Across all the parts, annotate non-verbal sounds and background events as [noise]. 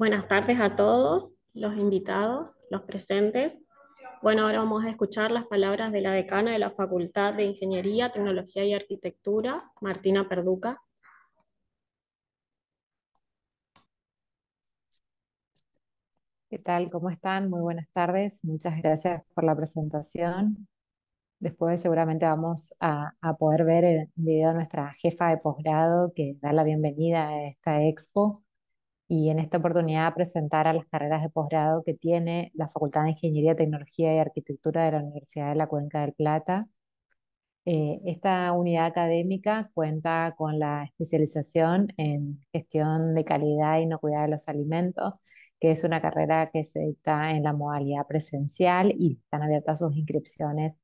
Buenas tardes a todos los invitados, los presentes. Bueno, ahora vamos a escuchar las palabras de la decana de la Facultad de Ingeniería, Tecnología y Arquitectura, Martina Perduca. ¿Qué tal? ¿Cómo están? Muy buenas tardes. Muchas gracias por la presentación. Después seguramente vamos a, poder ver el video de nuestra jefa de posgrado que da la bienvenida a esta expo y en esta oportunidad presentar a las carreras de posgrado que tiene la Facultad de Ingeniería, Tecnología y Arquitectura de la Universidad de la Cuenca del Plata. Eh, esta unidad académica cuenta con la especialización en gestión de calidad y no inocuidad de los alimentos, que es una carrera que se está en la modalidad presencial y están abiertas sus inscripciones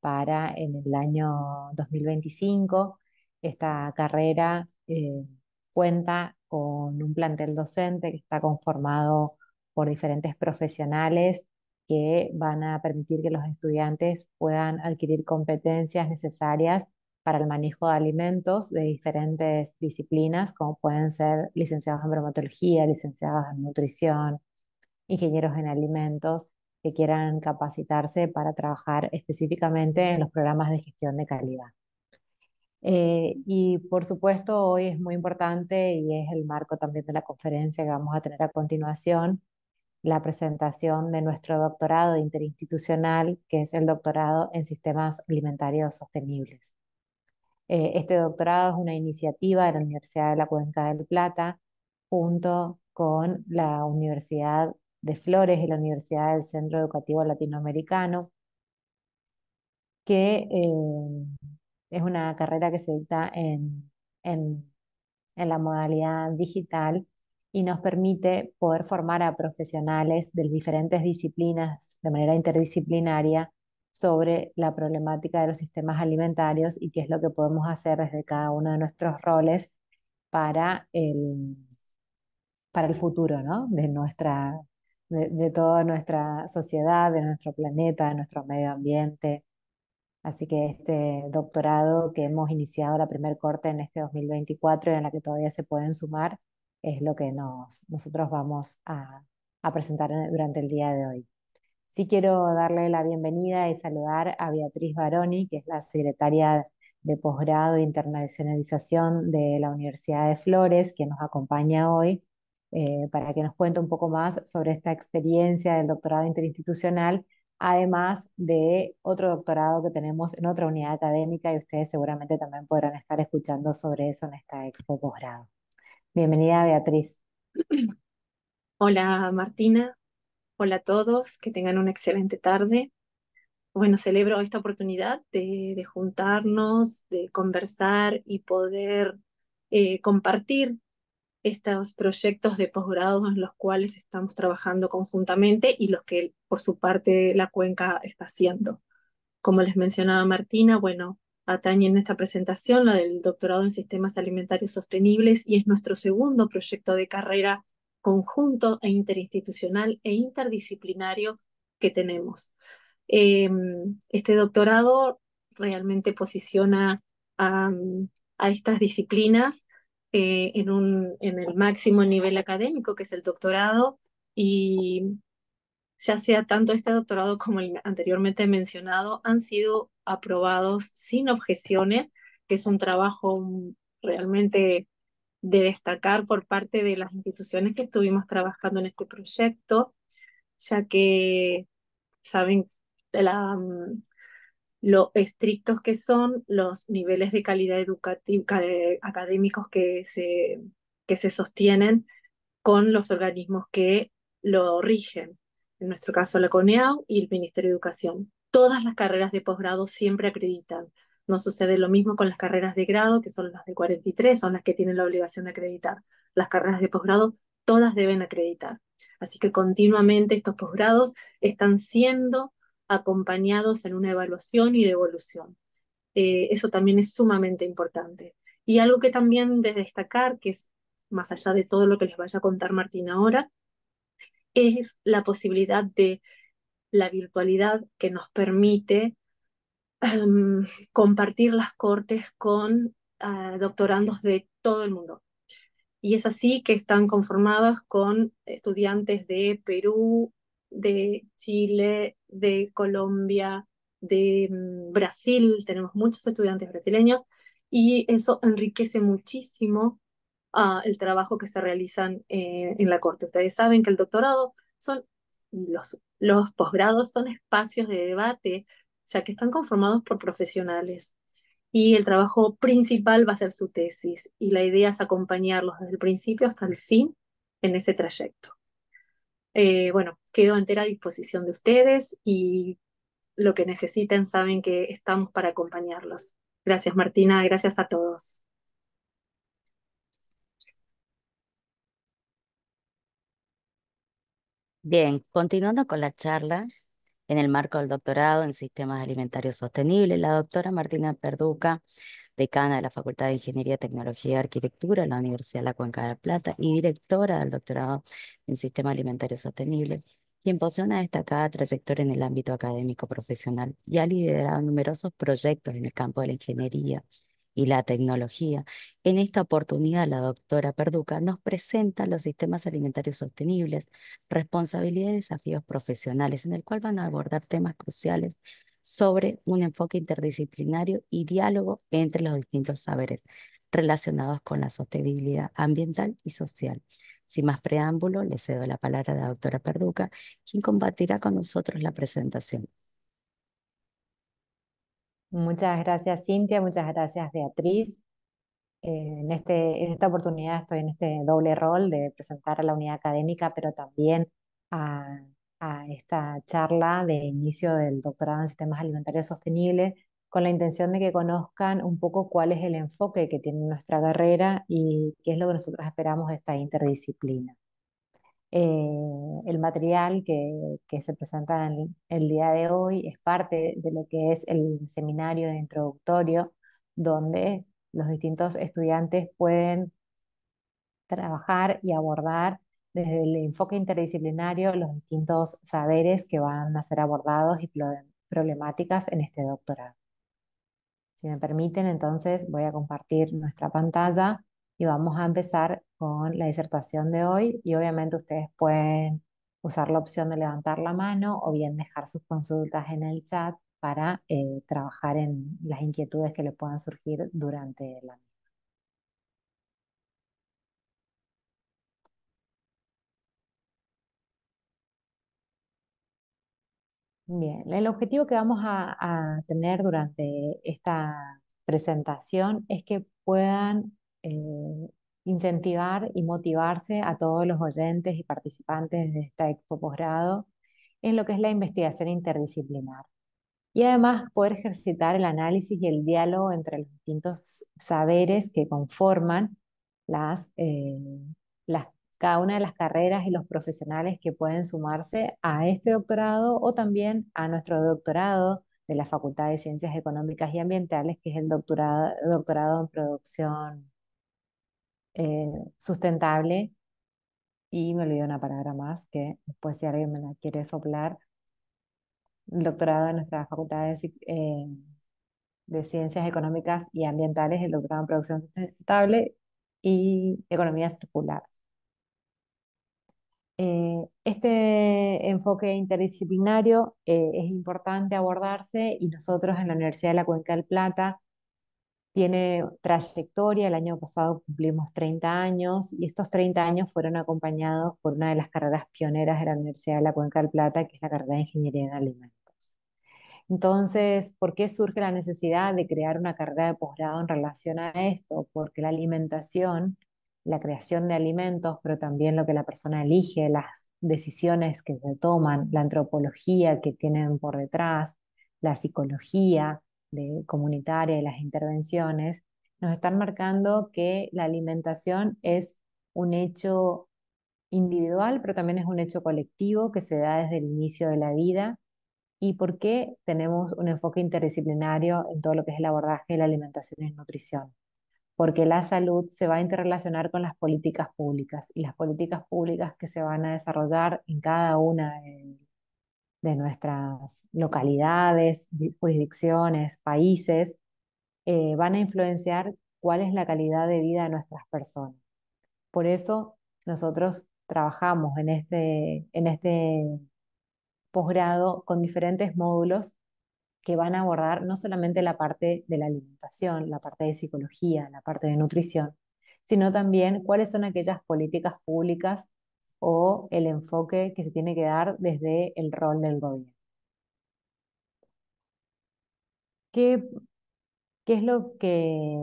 para en el año 2025. Esta carrera eh, cuenta con un plantel docente que está conformado por diferentes profesionales que van a permitir que los estudiantes puedan adquirir competencias necesarias para el manejo de alimentos de diferentes disciplinas, como pueden ser licenciados en bromatología, licenciados en nutrición, ingenieros en alimentos, que quieran capacitarse para trabajar específicamente en los programas de gestión de calidad. Eh, y por supuesto, hoy es muy importante y es el marco también de la conferencia que vamos a tener a continuación, la presentación de nuestro doctorado interinstitucional, que es el doctorado en sistemas alimentarios sostenibles. Eh, este doctorado es una iniciativa de la Universidad de la Cuenca del Plata junto con la Universidad de Flores y la Universidad del Centro Educativo Latinoamericano, que eh, es una carrera que se dicta en, la modalidad digital y nos permite poder formar a profesionales de diferentes disciplinas de manera interdisciplinaria sobre la problemática de los sistemas alimentarios y qué es lo que podemos hacer desde cada uno de nuestros roles para el, para el futuro de, nuestra, de toda nuestra sociedad, de nuestro planeta, de nuestro medio ambiente, Así que este doctorado que hemos iniciado la primer corte en este 2024 y en la que todavía se pueden sumar es lo que nos, nosotros vamos a, presentar durante el día de hoy. Sí quiero darle la bienvenida y saludar a Beatriz Baroni, que es la secretaria de posgrado e internacionalización de la Universidad de Flores, que nos acompaña hoy, eh, para que nos cuente un poco más sobre esta experiencia del doctorado interinstitucional además de otro doctorado que tenemos en otra unidad académica y ustedes seguramente también podrán estar escuchando sobre eso en esta expo posgrado. Bienvenida, Beatriz. Hola, Martina. Hola a todos, que tengan una excelente tarde. Bueno, celebro esta oportunidad de, juntarnos, de conversar y poder eh, compartir estos proyectos de posgrado en los cuales estamos trabajando conjuntamente y los que por su parte la cuenca está haciendo. Como les mencionaba Martina, bueno, atañe en esta presentación la del doctorado en sistemas alimentarios sostenibles y es nuestro segundo proyecto de carrera conjunto e interinstitucional e interdisciplinario que tenemos. Em, este doctorado realmente posiciona a estas disciplinas eh, en, un, en el máximo nivel académico, que es el doctorado, y ya sea tanto este doctorado como el anteriormente mencionado, han sido aprobados sin objeciones, que es un trabajo realmente de destacar por parte de las instituciones que estuvimos trabajando en este proyecto, ya que saben la, lo estrictos que son los niveles de calidad educativa, académicos que se, que se sostienen con los organismos que lo rigen, en nuestro caso la CONEAU y el Ministerio de Educación. Todas las carreras de posgrado siempre acreditan. No sucede lo mismo con las carreras de grado, que son las de 43, son las que tienen la obligación de acreditar. Las carreras de posgrado todas deben acreditar. Así que continuamente estos posgrados están siendo acompañados en una evaluación y devolución. Eh, eso también es sumamente importante. Y algo que también de destacar, que es más allá de todo lo que les vaya a contar Martín ahora, es la posibilidad de la virtualidad que nos permite em, compartir las cortes con ah, doctorandos de todo el mundo. Y es así que están conformadas con estudiantes de Perú, de Chile, de Colombia, de mm, Brasil, tenemos muchos estudiantes brasileños y eso enriquece muchísimo ah, el trabajo que se realizan eh, en la Corte. Ustedes saben que el doctorado son los, los posgrados, son espacios de debate, ya que están conformados por profesionales. Y el trabajo principal va a ser su tesis y la idea es acompañarlos desde el principio hasta el fin en ese trayecto. Eh, bueno, quedo entera a disposición de ustedes y lo que necesiten saben que estamos para acompañarlos. Gracias Martina, gracias a todos. Bien, continuando con la charla, en el marco del doctorado en sistemas alimentarios sostenibles, la doctora Martina Perduca decana de la Facultad de Ingeniería, Tecnología y Arquitectura en la Universidad de la Cuenca de la Plata y directora del doctorado en Sistema Alimentario Sostenible, quien posee una destacada trayectoria en el ámbito académico profesional y ha liderado numerosos proyectos en el campo de la ingeniería y la tecnología. En esta oportunidad, la doctora Perduca nos presenta los sistemas alimentarios sostenibles, responsabilidad y desafíos profesionales, en el cual van a abordar temas cruciales sobre un enfoque interdisciplinario y diálogo entre los distintos saberes relacionados con la sostenibilidad ambiental y social. Sin más preámbulo, le cedo la palabra a la doctora Perduca, quien combatirá con nosotros la presentación. Muchas gracias, Cintia. Muchas gracias, Beatriz. Eh, en, este, en esta oportunidad estoy en este doble rol de presentar a la unidad académica, pero también a a esta charla de inicio del doctorado en sistemas alimentarios sostenibles con la intención de que conozcan un poco cuál es el enfoque que tiene nuestra carrera y qué es lo que nosotros esperamos de esta interdisciplina. Eh, el material que, se presenta el día de hoy es parte de lo que es el seminario introductorio, donde los distintos estudiantes pueden trabajar y abordar desde el enfoque interdisciplinario los distintos saberes que van a ser abordados y problemáticas en este doctorado. Si me permiten, entonces voy a compartir nuestra pantalla y vamos a empezar con la disertación de hoy y obviamente ustedes pueden usar la opción de levantar la mano o bien dejar sus consultas en el chat para eh, trabajar en las inquietudes que le puedan surgir durante la misma. Bien, el objetivo que vamos a, tener durante esta presentación es que puedan eh, incentivar y motivarse a todos los oyentes y participantes de esta expo posgrado en lo que es la investigación interdisciplinar. Y además poder ejercitar el análisis y el diálogo entre los distintos saberes que conforman las, eh, las cada una de las carreras y los profesionales que pueden sumarse a este doctorado o también a nuestro doctorado de la Facultad de Ciencias Económicas y Ambientales, que es el doctorado, doctorado en producción eh, sustentable. Y me olvidé una palabra más que después si alguien me la quiere soplar, el doctorado de nuestra Facultad de eh, Ciencias Económicas y Ambientales, el doctorado en producción sustentable y economía circular. Eh, este enfoque interdisciplinario eh, es importante abordarse y nosotros en la Universidad de la Cuenca del Plata tiene trayectoria, el año pasado cumplimos 30 años y estos 30 años fueron acompañados por una de las carreras pioneras de la Universidad de la Cuenca del Plata, que es la carrera de Ingeniería en Alimentos. Entonces, ¿por qué surge la necesidad de crear una carrera de posgrado en relación a esto? Porque la alimentación la creación de alimentos, pero también lo que la persona elige, las decisiones que se toman, la antropología que tienen por detrás, la psicología de, comunitaria y las intervenciones, nos están marcando que la alimentación es un hecho individual, pero también es un hecho colectivo que se da desde el inicio de la vida y por qué tenemos un enfoque interdisciplinario en todo lo que es el abordaje de la alimentación y nutrición porque la salud se va a interrelacionar con las políticas públicas y las políticas públicas que se van a desarrollar en cada una de, nuestras localidades, jurisdicciones, países, eh, van a influenciar cuál es la calidad de vida de nuestras personas. Por eso nosotros trabajamos en este, en este posgrado con diferentes módulos que van a abordar no solamente la parte de la alimentación, la parte de psicología, la parte de nutrición, sino también cuáles son aquellas políticas públicas o el enfoque que se tiene que dar desde el rol del gobierno. ¿Qué, es lo que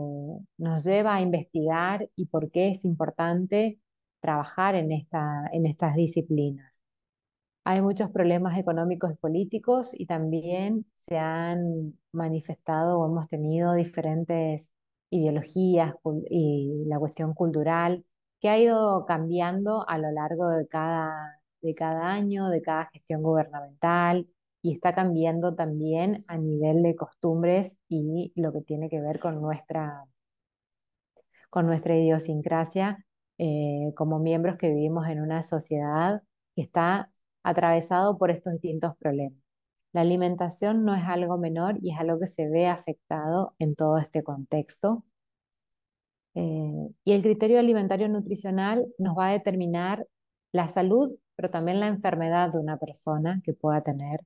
nos lleva a investigar y por qué es importante trabajar en, esta, en estas disciplinas? hay muchos problemas económicos y políticos y también se han manifestado o hemos tenido diferentes ideologías y la cuestión cultural que ha ido cambiando a lo largo de cada, de cada año, de cada gestión gubernamental y está cambiando también a nivel de costumbres y lo que tiene que ver con nuestra, con nuestra idiosincrasia eh, como miembros que vivimos en una sociedad que está atravesado por estos distintos problemas. La alimentación no es algo menor y es algo que se ve afectado en todo este contexto. Eh, y el criterio alimentario nutricional nos va a determinar la salud, pero también la enfermedad de una persona que pueda tener.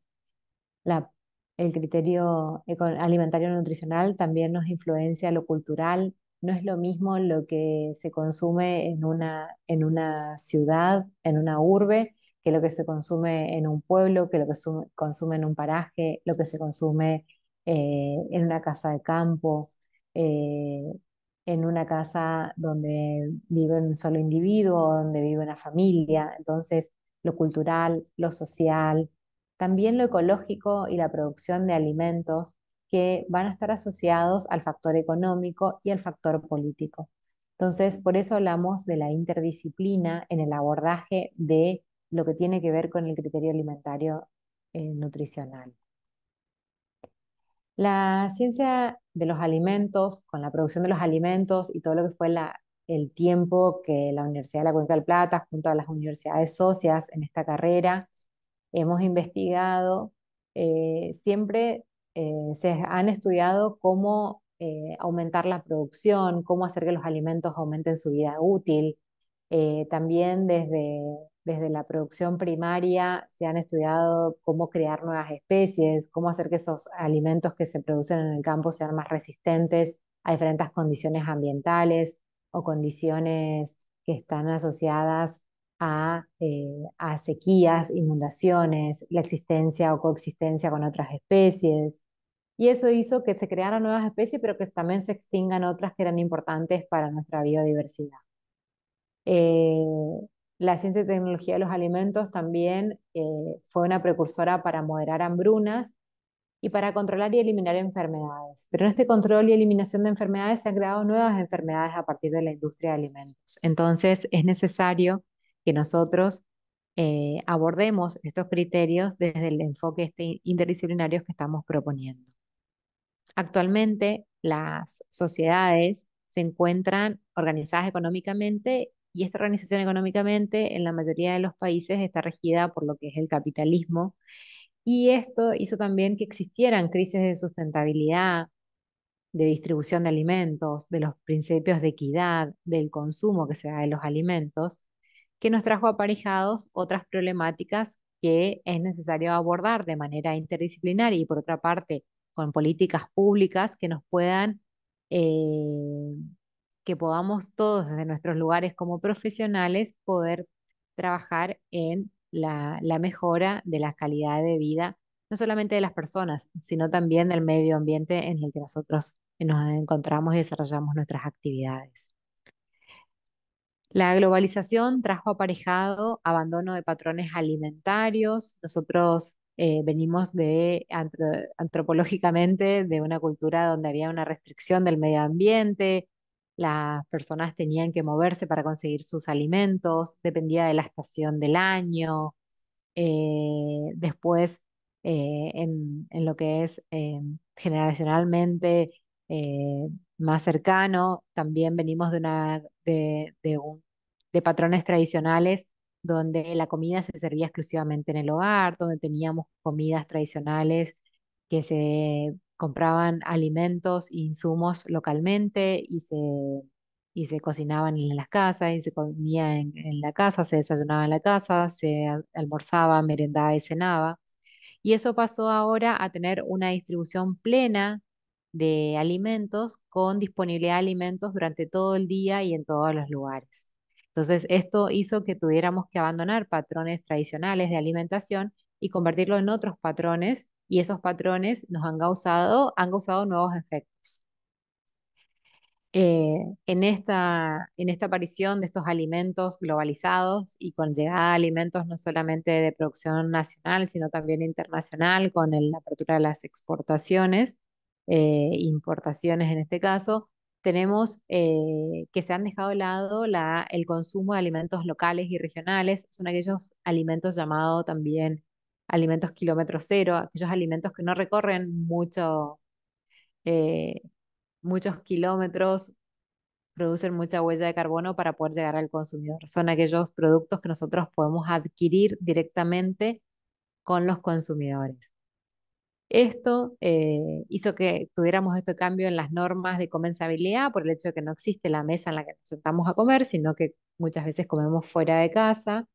La, el criterio alimentario nutricional también nos influencia lo cultural. No es lo mismo lo que se consume en una, en una ciudad, en una urbe, que lo que se consume en un pueblo, que lo que se consume en un paraje, lo que se consume eh, en una casa de campo, eh, en una casa donde vive un solo individuo, donde vive una familia. Entonces, lo cultural, lo social, también lo ecológico y la producción de alimentos que van a estar asociados al factor económico y al factor político. Entonces, por eso hablamos de la interdisciplina en el abordaje de lo que tiene que ver con el criterio alimentario eh, nutricional. La ciencia de los alimentos, con la producción de los alimentos y todo lo que fue el tiempo que la Universidad de la Cuenca del Plata, junto a las universidades socias en esta carrera, hemos investigado, eh, siempre eh, se han estudiado cómo aumentar la producción, cómo hacer que los alimentos aumenten su vida útil, eh, también desde, desde la producción primaria se han estudiado cómo crear nuevas especies, cómo hacer que esos alimentos que se producen en el campo sean más resistentes a diferentes condiciones ambientales o condiciones que están asociadas a, eh, a sequías, inundaciones, la existencia o coexistencia con otras especies. Y eso hizo que se crearan nuevas especies, pero que también se extingan otras que eran importantes para nuestra biodiversidad. Eh, la ciencia y tecnología de los alimentos también eh, fue una precursora para moderar hambrunas y para controlar y eliminar enfermedades. Pero este control y eliminación de enfermedades se han creado nuevas enfermedades a partir de la industria de alimentos. Entonces es necesario que nosotros eh, abordemos estos criterios desde el enfoque este interdisciplinario que estamos proponiendo. Actualmente las sociedades se encuentran organizadas económicamente y esta organización económicamente en la mayoría de los países está regida por lo que es el capitalismo y esto hizo también que existieran crisis de sustentabilidad, de distribución de alimentos, de los principios de equidad, del consumo que se da de los alimentos, que nos trajo aparejados otras problemáticas que es necesario abordar de manera interdisciplinaria y por otra parte con políticas públicas que nos puedan eh, que podamos todos desde nuestros lugares como profesionales poder trabajar en la, mejora de la calidad de vida, no solamente de las personas, sino también del medio ambiente en el que nosotros nos encontramos y desarrollamos nuestras actividades. La globalización trajo aparejado abandono de patrones alimentarios. Nosotros eh, venimos de antropológicamente de una cultura donde había una restricción del medio ambiente, las personas tenían que moverse para conseguir sus alimentos, dependía de la estación del año. Eh, después, eh, en, lo que es eh, generacionalmente más cercano, también venimos de, una, de, de patrones tradicionales donde la comida se servía exclusivamente en el hogar, donde teníamos comidas tradicionales que se compraban alimentos e insumos localmente y se, y se cocinaban en las casas, y se comía en, la casa, se desayunaba en la casa, se almorzaba, merendaba y cenaba. Y eso pasó ahora a tener una distribución plena de alimentos con disponibilidad de alimentos durante todo el día y en todos los lugares. Entonces, esto hizo que tuviéramos que abandonar patrones tradicionales de alimentación y convertirlo en otros patrones y esos patrones nos han causado, han causado nuevos efectos. Eh, en, esta, en esta aparición de estos alimentos globalizados y con llegada de alimentos no solamente de producción nacional, sino también internacional, con la apertura de las exportaciones, eh, importaciones en este caso, tenemos eh, que se han dejado de lado la, el consumo de alimentos locales y regionales, son aquellos alimentos llamados también alimentos kilómetro cero, aquellos alimentos que no recorren mucho, eh, muchos kilómetros, producen mucha huella de carbono para poder llegar al consumidor. Son aquellos productos que nosotros podemos adquirir directamente con los consumidores. Esto eh, hizo que tuviéramos este cambio en las normas de comensabilidad por el hecho de que no existe la mesa en la que nos sentamos a comer, sino que muchas veces comemos fuera de casa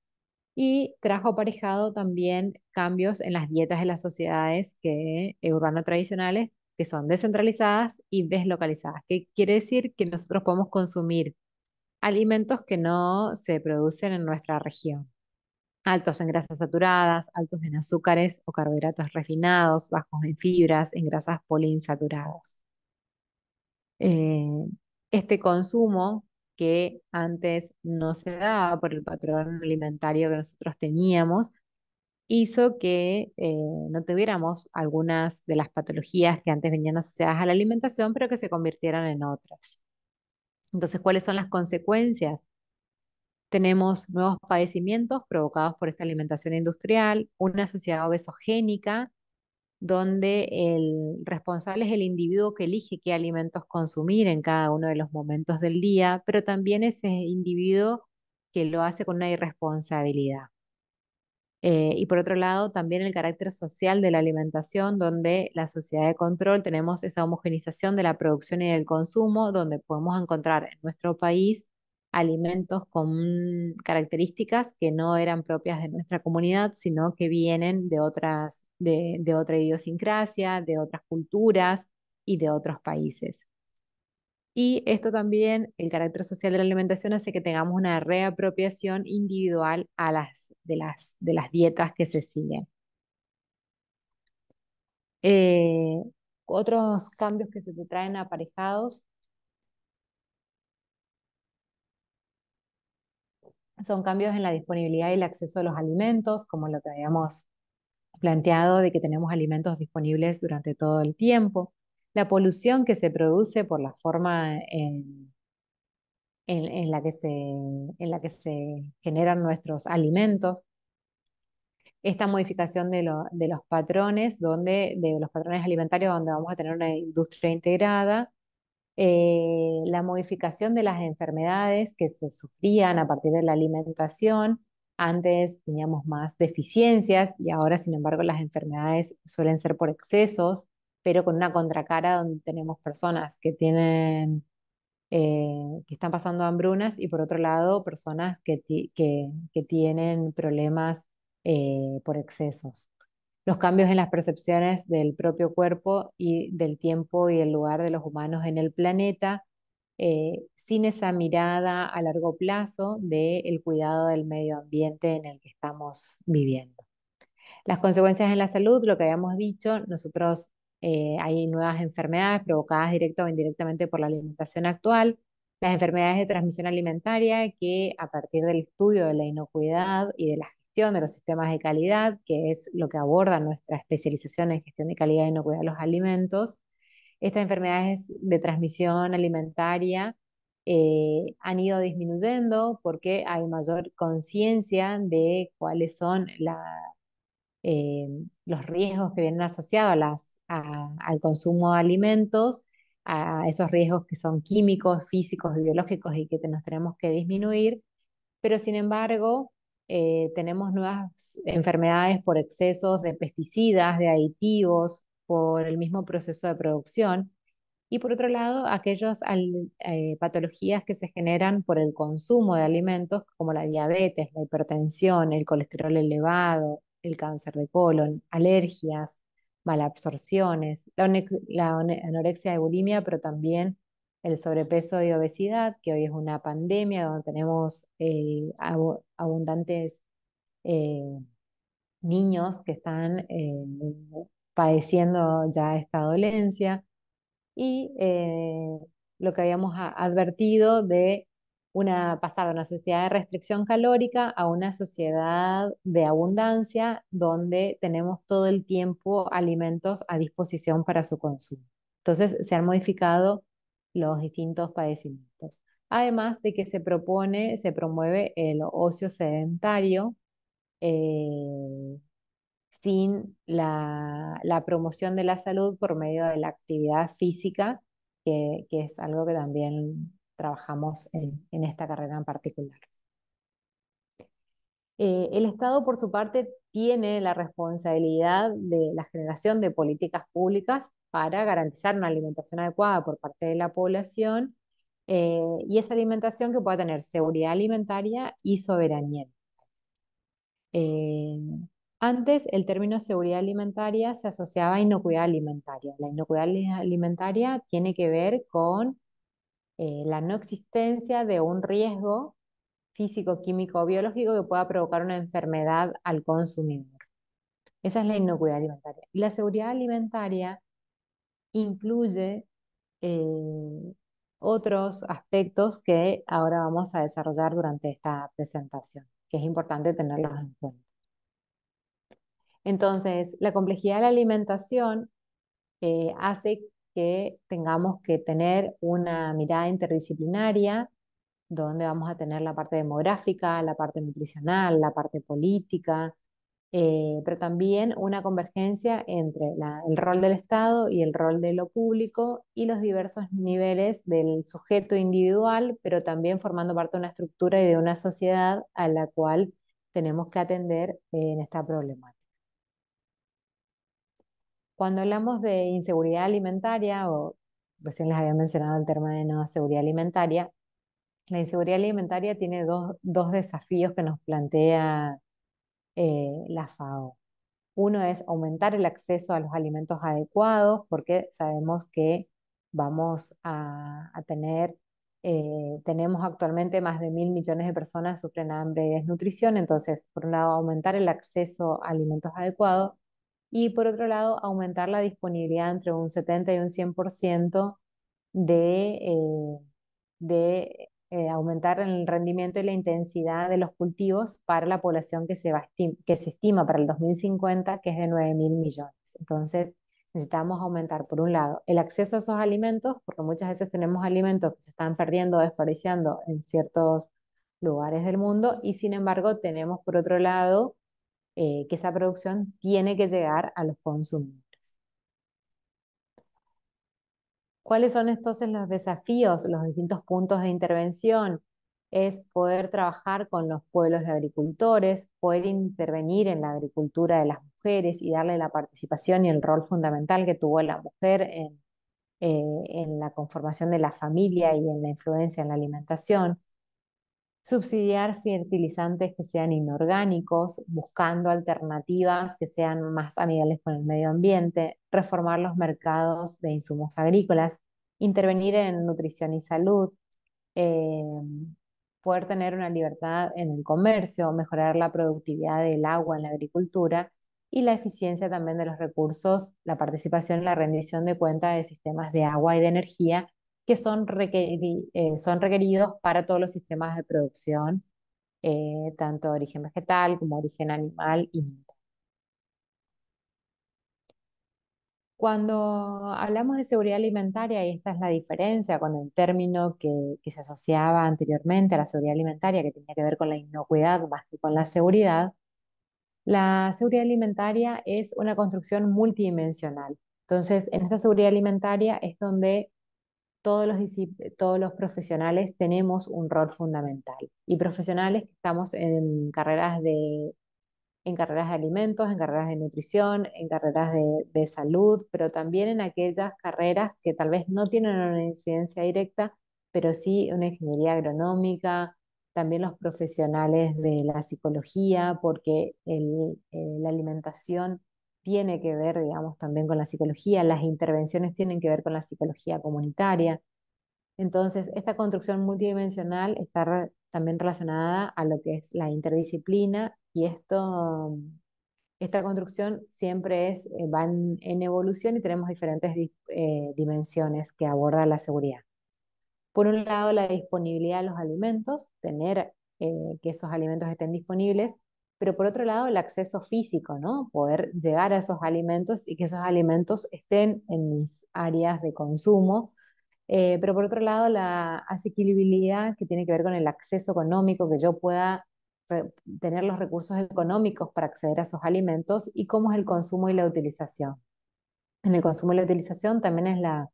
y trajo aparejado también cambios en las dietas de las sociedades que, eh, urbano tradicionales que son descentralizadas y deslocalizadas, que quiere decir que nosotros podemos consumir alimentos que no se producen en nuestra región. Altos en grasas saturadas, altos en azúcares o carbohidratos refinados, bajos en fibras, en grasas poliinsaturadas. Eh, este consumo que antes no se daba por el patrón alimentario que nosotros teníamos, hizo que eh, no tuviéramos algunas de las patologías que antes venían asociadas a la alimentación, pero que se convirtieran en otras. Entonces, ¿cuáles son las consecuencias? Tenemos nuevos padecimientos provocados por esta alimentación industrial, una sociedad obesogénica donde el responsable es el individuo que elige qué alimentos consumir en cada uno de los momentos del día, pero también ese individuo que lo hace con una irresponsabilidad. Eh, y por otro lado, también el carácter social de la alimentación, donde la sociedad de control tenemos esa homogenización de la producción y del consumo, donde podemos encontrar en nuestro país alimentos con características que no eran propias de nuestra comunidad, sino que vienen de otras, de, otra idiosincrasia, de otras culturas y de otros países. Y esto también, el carácter social de la alimentación hace que tengamos una reapropiación individual a las, de, las, de las dietas que se siguen. Eh, otros cambios que se te traen aparejados son cambios en la disponibilidad y el acceso a los alimentos, como lo que habíamos planteado de que tenemos alimentos disponibles durante todo el tiempo, la polución que se produce por la forma en, la, que se, en la, que se, generan nuestros alimentos, esta modificación de, de los patrones, donde, de los patrones alimentarios donde vamos a tener una industria integrada eh, la modificación de las enfermedades que se sufrían a partir de la alimentación. Antes teníamos más deficiencias y ahora, sin embargo, las enfermedades suelen ser por excesos, pero con una contracara donde tenemos personas que tienen eh, que están pasando hambrunas y por otro lado personas que, tienen problemas eh, por excesos los cambios en las percepciones del propio cuerpo y del tiempo y el lugar de los humanos en el planeta, eh, sin esa mirada a largo plazo del cuidado del medio ambiente en el que estamos viviendo. Las consecuencias en la salud, lo que habíamos dicho, nosotros eh, hay nuevas enfermedades provocadas directa o indirectamente por la alimentación actual, las enfermedades de transmisión alimentaria que a partir del estudio de la inocuidad y de las de los sistemas de calidad, que es lo que aborda nuestra especialización en gestión de calidad y no cuidar los alimentos. Estas enfermedades de transmisión alimentaria eh, han ido disminuyendo porque hay mayor conciencia de cuáles son eh, los riesgos que vienen asociados a las, al consumo de alimentos, a esos riesgos que son químicos, físicos, biológicos y que nos tenemos que disminuir. Pero sin embargo, eh, tenemos nuevas enfermedades por excesos de pesticidas, de aditivos, por el mismo proceso de producción. Y por otro lado, aquellas eh, patologías que se generan por el consumo de alimentos, como la diabetes, la hipertensión, el colesterol elevado, el cáncer de colon, alergias, malabsorciones, la anorexia de bulimia, pero también el sobrepeso y obesidad, que hoy es una pandemia donde tenemos eh, abundantes eh, niños que están eh, padeciendo ya esta dolencia, y lo que habíamos advertido de una pasada de una sociedad de restricción calórica a una sociedad de abundancia donde tenemos todo el tiempo alimentos a disposición para su consumo. Entonces se han modificado los distintos padecimientos. Además de que se propone, se promueve el ocio sedentario eh, sin la, promoción de la salud por medio de la actividad física, que, es algo que también trabajamos en, esta carrera en particular. Eh, el Estado, por su parte, tiene la responsabilidad de la generación de políticas públicas para garantizar una alimentación adecuada por parte de la población eh, y esa alimentación que pueda tener seguridad alimentaria y soberanía. Eh, antes el término seguridad alimentaria se asociaba a inocuidad alimentaria. La inocuidad alimentaria tiene que ver con eh, la no existencia de un riesgo físico, químico o biológico que pueda provocar una enfermedad al consumidor. Esa es la inocuidad alimentaria. Y la seguridad alimentaria incluye eh, otros aspectos que ahora vamos a desarrollar durante esta presentación, que es importante tenerlos en cuenta. Entonces, la complejidad de la alimentación eh, hace que tengamos que tener una mirada interdisciplinaria donde vamos a tener la parte demográfica, la parte nutricional, la parte política, eh, pero también una convergencia entre el rol del Estado y el rol de lo público y los diversos niveles del sujeto individual, pero también formando parte de una estructura y de una sociedad a la cual tenemos que atender eh, en esta problemática. Cuando hablamos de inseguridad alimentaria, o recién les había mencionado el tema de no seguridad alimentaria, la inseguridad alimentaria tiene dos, dos desafíos que nos plantea eh, la FAO. Uno es aumentar el acceso a los alimentos adecuados porque sabemos que vamos a, tener, eh, tenemos actualmente más de mil millones de personas que sufren hambre y desnutrición, entonces por un lado aumentar el acceso a alimentos adecuados y por otro lado aumentar la disponibilidad entre un 70 y un 100% de, eh, de eh, aumentar el rendimiento y la intensidad de los cultivos para la población que se, va, que se estima para el 2050, que es de 9 mil millones. Entonces, necesitamos aumentar, por un lado, el acceso a esos alimentos, porque muchas veces tenemos alimentos que se están perdiendo, o desapareciendo en ciertos lugares del mundo, y sin embargo tenemos, por otro lado, eh, que esa producción tiene que llegar a los consumidores. ¿Cuáles son entonces los desafíos, los distintos puntos de intervención? Es poder trabajar con los pueblos de agricultores, poder intervenir en la agricultura de las mujeres y darle la participación y el rol fundamental que tuvo la mujer en, eh, en la conformación de la familia y en la influencia en la alimentación subsidiar fertilizantes que sean inorgánicos, buscando alternativas que sean más amigables con el medio ambiente, reformar los mercados de insumos agrícolas, intervenir en nutrición y salud, em, poder tener una libertad en el comercio, mejorar la productividad del agua en la agricultura y la eficiencia también de los recursos, la participación en la rendición de cuentas de sistemas de agua y de energía que son, eh, son requeridos para todos los sistemas de producción, eh, tanto de origen vegetal como origen animal y Cuando hablamos de seguridad alimentaria, y esta es la diferencia con el término que, que, se asociaba anteriormente a la seguridad alimentaria, que tenía que ver con la inocuidad más que con la seguridad, la seguridad alimentaria es una construcción multidimensional. Entonces, en esta seguridad alimentaria es donde todos los, profesionales tenemos un rol fundamental. Y profesionales que estamos en carreras de en carreras de alimentos, en carreras de nutrición, en carreras de, salud, pero también en aquellas carreras que tal vez no tienen una incidencia directa, pero sí una ingeniería agronómica, también los profesionales de la psicología, porque eh, la alimentación tiene que ver, digamos, también con la psicología, las intervenciones tienen que ver con la psicología comunitaria. Entonces, esta construcción multidimensional está también relacionada a lo que es la interdisciplina y esto, esta construcción siempre es, eh, va en, evolución y tenemos diferentes eh, dimensiones que aborda la seguridad. Por un lado, la disponibilidad de los alimentos, tener eh, que esos alimentos estén disponibles, pero por otro lado el acceso físico, ¿no? Poder llegar a esos alimentos y que esos alimentos estén en mis áreas de consumo. Eh, pero por otro lado la asequibilidad que tiene que ver con el acceso económico, que yo pueda tener los recursos económicos para acceder a esos alimentos y cómo es el consumo y la utilización. En el consumo y la utilización también es la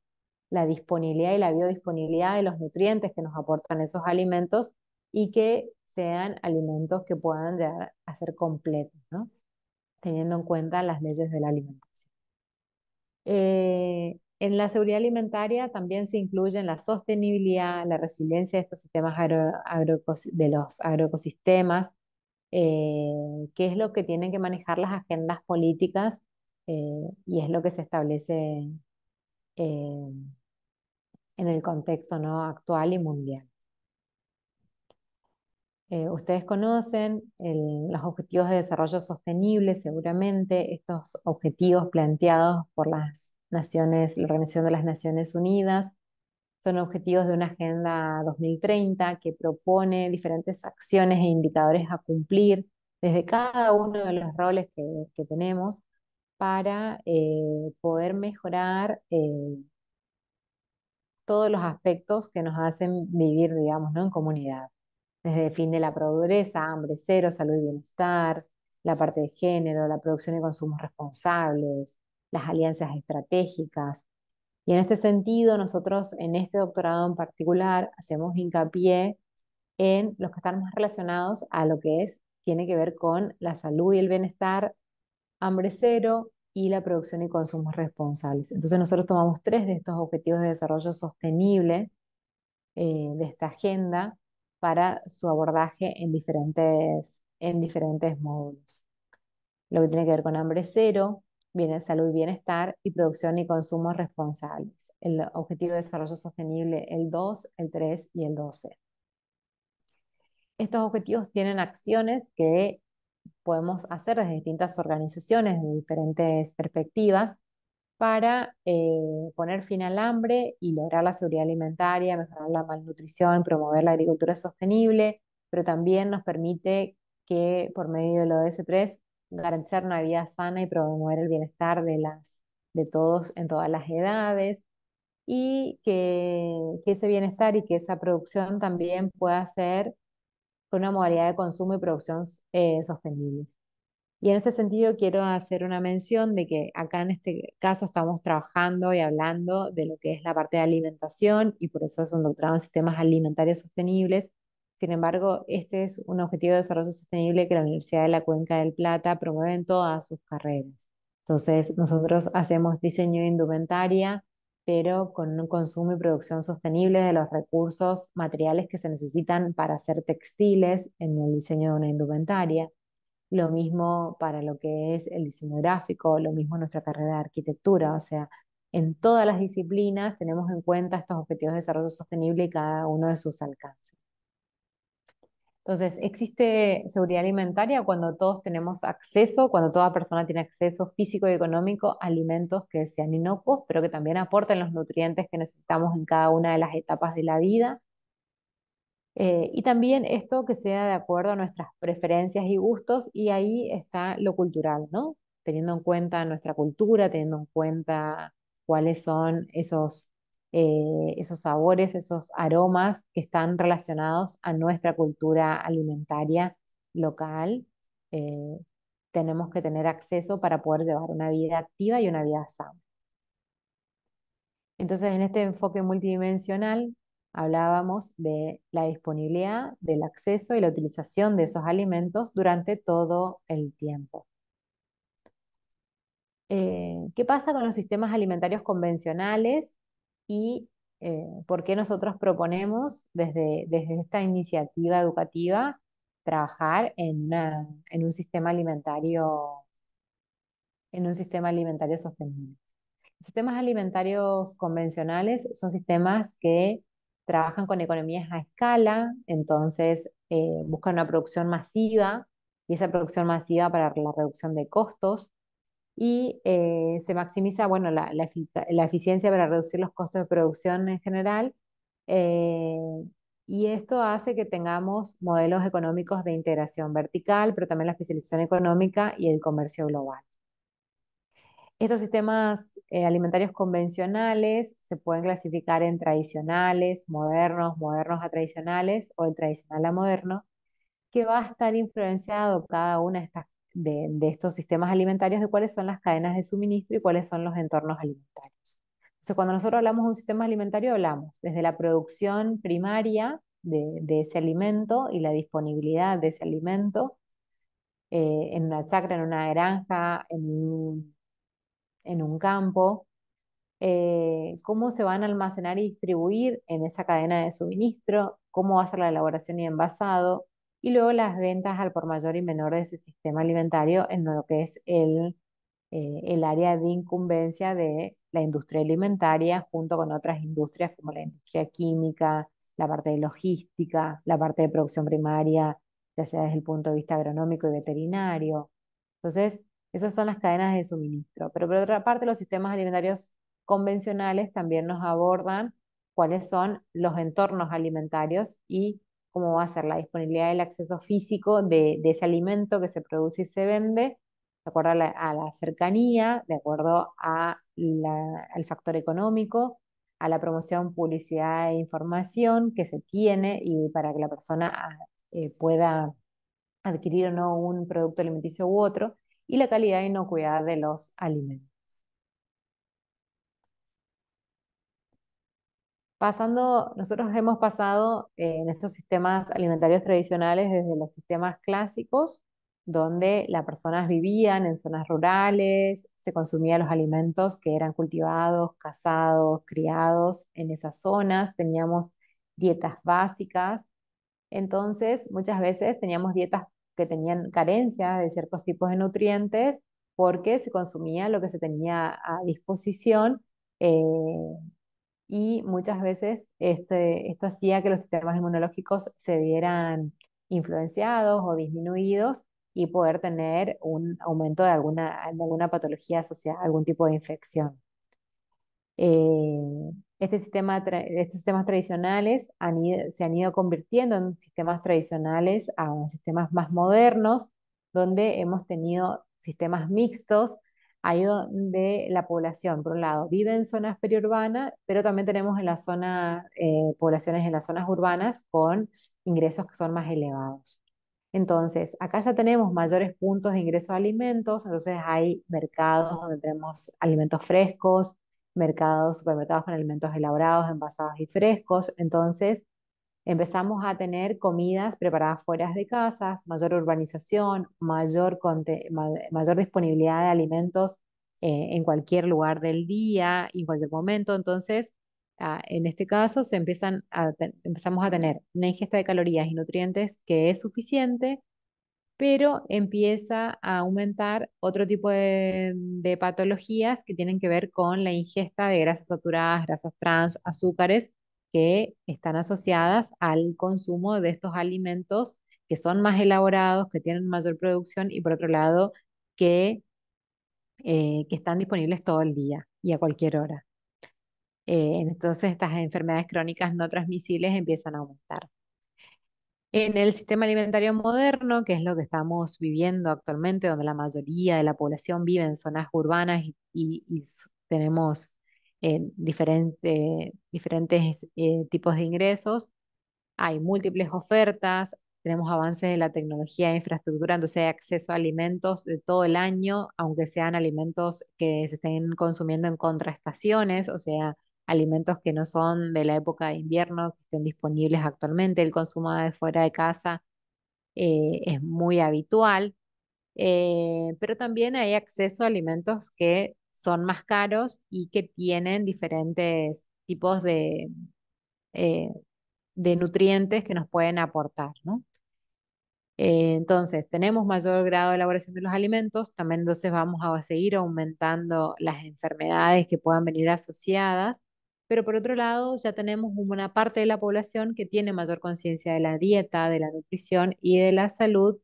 disponibilidad y la biodisponibilidad de los nutrientes que nos aportan esos alimentos y que sean alimentos que puedan llegar a ser completos, teniendo en cuenta las leyes de la alimentación. Eh, en la seguridad alimentaria también se incluyen la sostenibilidad, la resiliencia de estos sistemas de los agroecosistemas, eh, que es lo que tienen que manejar las agendas políticas eh, y es lo que se establece en el contexto ¿no? actual y mundial. Eh, ustedes conocen los objetivos de desarrollo sostenible, seguramente, estos objetivos planteados por las naciones, la Organización de las Naciones Unidas, son objetivos de una Agenda 2030 que propone diferentes acciones e indicadores a cumplir desde cada uno de los roles que, tenemos para eh, poder mejorar eh, todos los aspectos que nos hacen vivir, digamos, ¿no? en comunidad desde de la Pobreza, Hambre Cero, Salud y Bienestar, la parte de género, la producción y consumo responsables, las alianzas estratégicas. Y en este sentido, nosotros en este doctorado en particular hacemos hincapié en los que están más relacionados a lo que es, tiene que ver con la salud y el bienestar, hambre cero y la producción y consumo responsables. Entonces nosotros tomamos tres de estos objetivos de desarrollo sostenible eh, de esta agenda para su abordaje en diferentes, en diferentes módulos. Lo que tiene que ver con hambre cero, bien, salud y bienestar y producción y consumo responsables. El objetivo de desarrollo sostenible, el 2, el 3 y el 12. Estos objetivos tienen acciones que podemos hacer desde distintas organizaciones, de diferentes perspectivas, para eh, poner fin al hambre y lograr la seguridad alimentaria, mejorar la malnutrición, promover la agricultura sostenible, pero también nos permite que por medio de de ODS-3 garantizar una vida sana y promover el bienestar de, las, de todos en todas las edades y que, ese bienestar y que esa producción también pueda ser una modalidad de consumo y producción eh, sostenibles. Y en este sentido quiero hacer una mención de que acá en este caso estamos trabajando y hablando de lo que es la parte de alimentación y por eso es un doctorado en sistemas alimentarios sostenibles. Sin embargo, este es un objetivo de desarrollo sostenible que la Universidad de la Cuenca del Plata promueve en todas sus carreras. Entonces, nosotros hacemos diseño de indumentaria, pero con un consumo y producción sostenible de los recursos materiales que se necesitan para hacer textiles en el diseño de una indumentaria lo mismo para lo que es el diseño gráfico, lo mismo nuestra carrera de arquitectura, o sea, en todas las disciplinas tenemos en cuenta estos objetivos de desarrollo sostenible y cada uno de sus alcances. Entonces, existe seguridad alimentaria cuando todos tenemos acceso, cuando toda persona tiene acceso físico y económico a alimentos que sean inocuos, pero que también aporten los nutrientes que necesitamos en cada una de las etapas de la vida eh, y también esto que sea de acuerdo a nuestras preferencias y gustos, y ahí está lo cultural, ¿no? Teniendo en cuenta nuestra cultura, teniendo en cuenta cuáles son esos, eh, esos sabores, esos aromas que están relacionados a nuestra cultura alimentaria local, eh, tenemos que tener acceso para poder llevar una vida activa y una vida sana. Entonces, en este enfoque multidimensional, hablábamos de la disponibilidad, del acceso y la utilización de esos alimentos durante todo el tiempo. Eh, ¿Qué pasa con los sistemas alimentarios convencionales y eh, por qué nosotros proponemos desde, desde esta iniciativa educativa trabajar en, un sistema alimentario en un sistema alimentario sostenible. Los sistemas alimentarios convencionales son sistemas que trabajan con economías a escala, entonces eh, buscan una producción masiva y esa producción masiva para la reducción de costos y eh, se maximiza bueno, la, eficiencia para reducir los costos de producción en general eh, y esto hace que tengamos modelos económicos de integración vertical, pero también la especialización económica y el comercio global. Estos sistemas eh, alimentarios convencionales se pueden clasificar en tradicionales, modernos, modernos a tradicionales o en tradicional a moderno, que va a estar influenciado cada una de, estas, de, estos sistemas alimentarios de cuáles son las cadenas de suministro y cuáles son los entornos alimentarios. Entonces, cuando nosotros hablamos de un sistema alimentario, hablamos desde la producción primaria de, ese alimento y la disponibilidad de ese alimento eh, en una chacra, en una granja, en un en un campo, eh, cómo se van a almacenar y distribuir en esa cadena de suministro, cómo va a ser la elaboración y envasado, y luego las ventas al por mayor y menor de ese sistema alimentario en lo que es el, eh, el área de incumbencia de la industria alimentaria junto con otras industrias como la industria química, la parte de logística, la parte de producción primaria, ya sea desde el punto de vista agronómico y veterinario. Entonces, esas son las cadenas de suministro. Pero por otra parte, los sistemas alimentarios convencionales también nos abordan cuáles son los entornos alimentarios y cómo va a ser la disponibilidad el acceso físico de, ese alimento que se produce y se vende, de acuerdo a la, cercanía, de acuerdo al factor económico, a la promoción, publicidad e información que se tiene y para que la persona ah, eh, pueda adquirir o no un producto alimenticio u otro y la calidad e inocuidad de los alimentos. Pasando, nosotros hemos pasado eh, en estos sistemas alimentarios tradicionales desde los sistemas clásicos, donde las personas vivían en zonas rurales, se consumían los alimentos que eran cultivados, cazados, criados en esas zonas, teníamos dietas básicas. Entonces, muchas veces teníamos dietas que tenían carencias de ciertos tipos de nutrientes porque se consumía lo que se tenía a disposición eh, y muchas veces este, esto hacía que los sistemas inmunológicos se vieran influenciados o disminuidos y poder tener un aumento de alguna, alguna patología asociada a algún tipo de infección. Eh, este sistema, estos sistemas tradicionales se han ido convirtiendo en sistemas tradicionales a sistemas más modernos, donde hemos tenido sistemas mixtos, ahí donde la población, por un lado, vive en zonas periurbanas, pero también tenemos en la zona, eh, poblaciones en las zonas urbanas con ingresos que son más elevados. Entonces, acá ya tenemos mayores puntos de ingreso de alimentos, entonces hay mercados donde tenemos alimentos frescos, mercados, supermercados con alimentos elaborados, envasados y frescos. Entonces, empezamos a tener comidas preparadas fuera de casas, mayor urbanización, mayor, mayor disponibilidad de alimentos eh, en cualquier lugar del día y en cualquier momento. Entonces, en este caso, se empiezan empezamos a tener una ingesta de calorías y nutrientes que es suficiente pero empieza a aumentar otro tipo de, patologías que tienen que ver con la ingesta de grasas saturadas, grasas trans, azúcares, que están asociadas al consumo de estos alimentos que son más elaborados, que tienen mayor producción y por otro lado que, eh, están disponibles todo el día y a cualquier hora. Eh, entonces estas enfermedades crónicas no transmisibles empiezan a aumentar. En el sistema alimentario moderno, que es lo que estamos viviendo actualmente, donde la mayoría de la población vive en zonas urbanas y, tenemos eh, diferentes eh, tipos de ingresos, hay múltiples ofertas, tenemos avances de la tecnología e infraestructura, entonces hay acceso a alimentos de todo el año, aunque sean alimentos que se estén consumiendo en contraestaciones, o sea, alimentos que no son de la época de invierno, que estén disponibles actualmente. El consumo de fuera de casa eh, es muy habitual, eh, pero también hay acceso a alimentos que son más caros y que tienen diferentes tipos de, eh, de nutrientes que nos pueden aportar, entonces, tenemos mayor grado de elaboración de los alimentos, también entonces vamos a seguir aumentando las enfermedades que puedan venir asociadas pero por otro lado ya tenemos una parte de la población que tiene mayor conciencia de la dieta, de la nutrición y de la salud.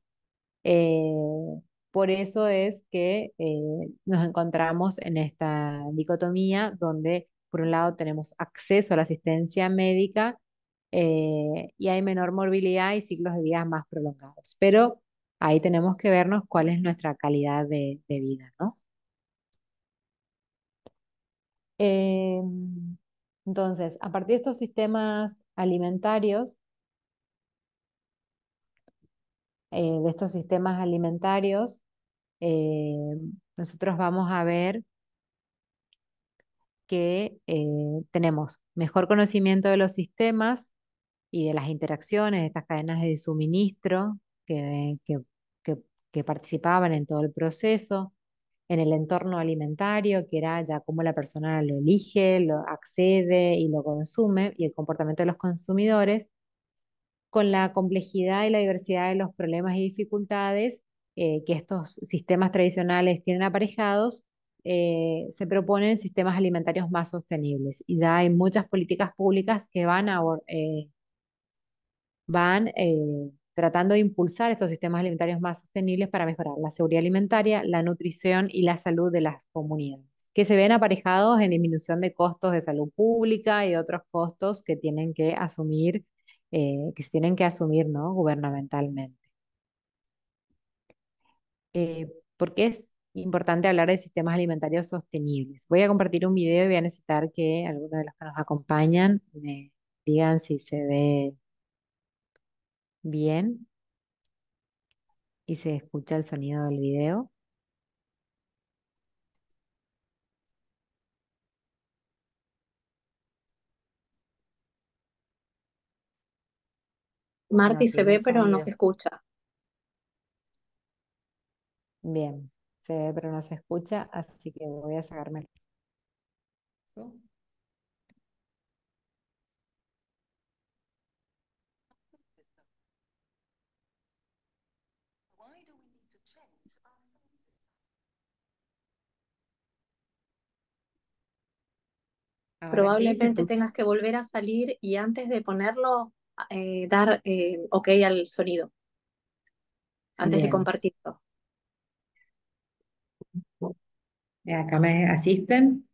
Eh, por eso es que eh, nos encontramos en esta dicotomía donde por un lado tenemos acceso a la asistencia médica eh, y hay menor morbilidad y ciclos de vida más prolongados. Pero ahí tenemos que vernos cuál es nuestra calidad de, de vida, ¿no? Em, entonces, a partir de estos sistemas alimentarios, eh, de estos sistemas alimentarios, eh, nosotros vamos a ver que eh, tenemos mejor conocimiento de los sistemas y de las interacciones, de estas cadenas de suministro que participaban en todo el proceso, en el entorno alimentario, que era ya cómo la persona lo elige, lo accede y lo consume, y el comportamiento de los consumidores, con la complejidad y la diversidad de los problemas y dificultades eh, que estos sistemas tradicionales tienen aparejados, eh, se proponen sistemas alimentarios más sostenibles. Y ya hay muchas políticas públicas que van a... Eh, van tratando de impulsar estos sistemas alimentarios más sostenibles para mejorar la seguridad alimentaria, la nutrición y la salud de las comunidades, que se ven aparejados en disminución de costos de salud pública y otros costos que tienen que asumir, eh, que se tienen que asumir ¿no? gubernamentalmente. Eh, ¿Por qué es importante hablar de sistemas alimentarios sostenibles? Voy a compartir un video y voy a necesitar que algunos de los que nos acompañan me digan si se ve Bien. Y se escucha el sonido del video. Marti se ve, pero no se escucha. Bien, se ve, pero no se escucha, así que voy a sacarme. probablemente tengas que volver a salir y antes de ponerlo, eh, dar eh, ok al sonido, antes de compartirlo. Eh, acá me asisten.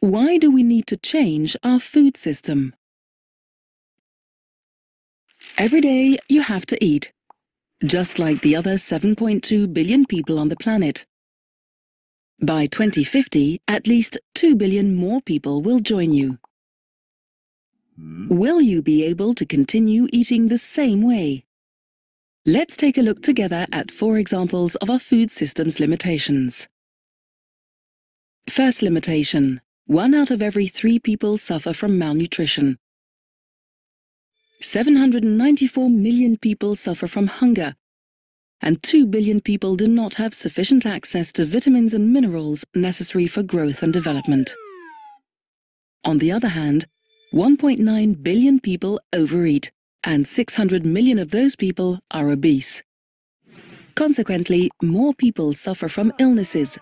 Why do we need to change our food system? Every day you have to eat, just like the other 7.2 billion people on the planet. By 2050, at least 2 billion more people will join you. Hmm? Will you be able to continue eating the same way? Let's take a look together at four examples of our food system's limitations. First limitation. One out of every three people suffer from malnutrition. 794 million people suffer from hunger, and 2 billion people do not have sufficient access to vitamins and minerals necessary for growth and development. On the other hand, 1.9 billion people overeat, and 600 million of those people are obese. Consequently, more people suffer from illnesses,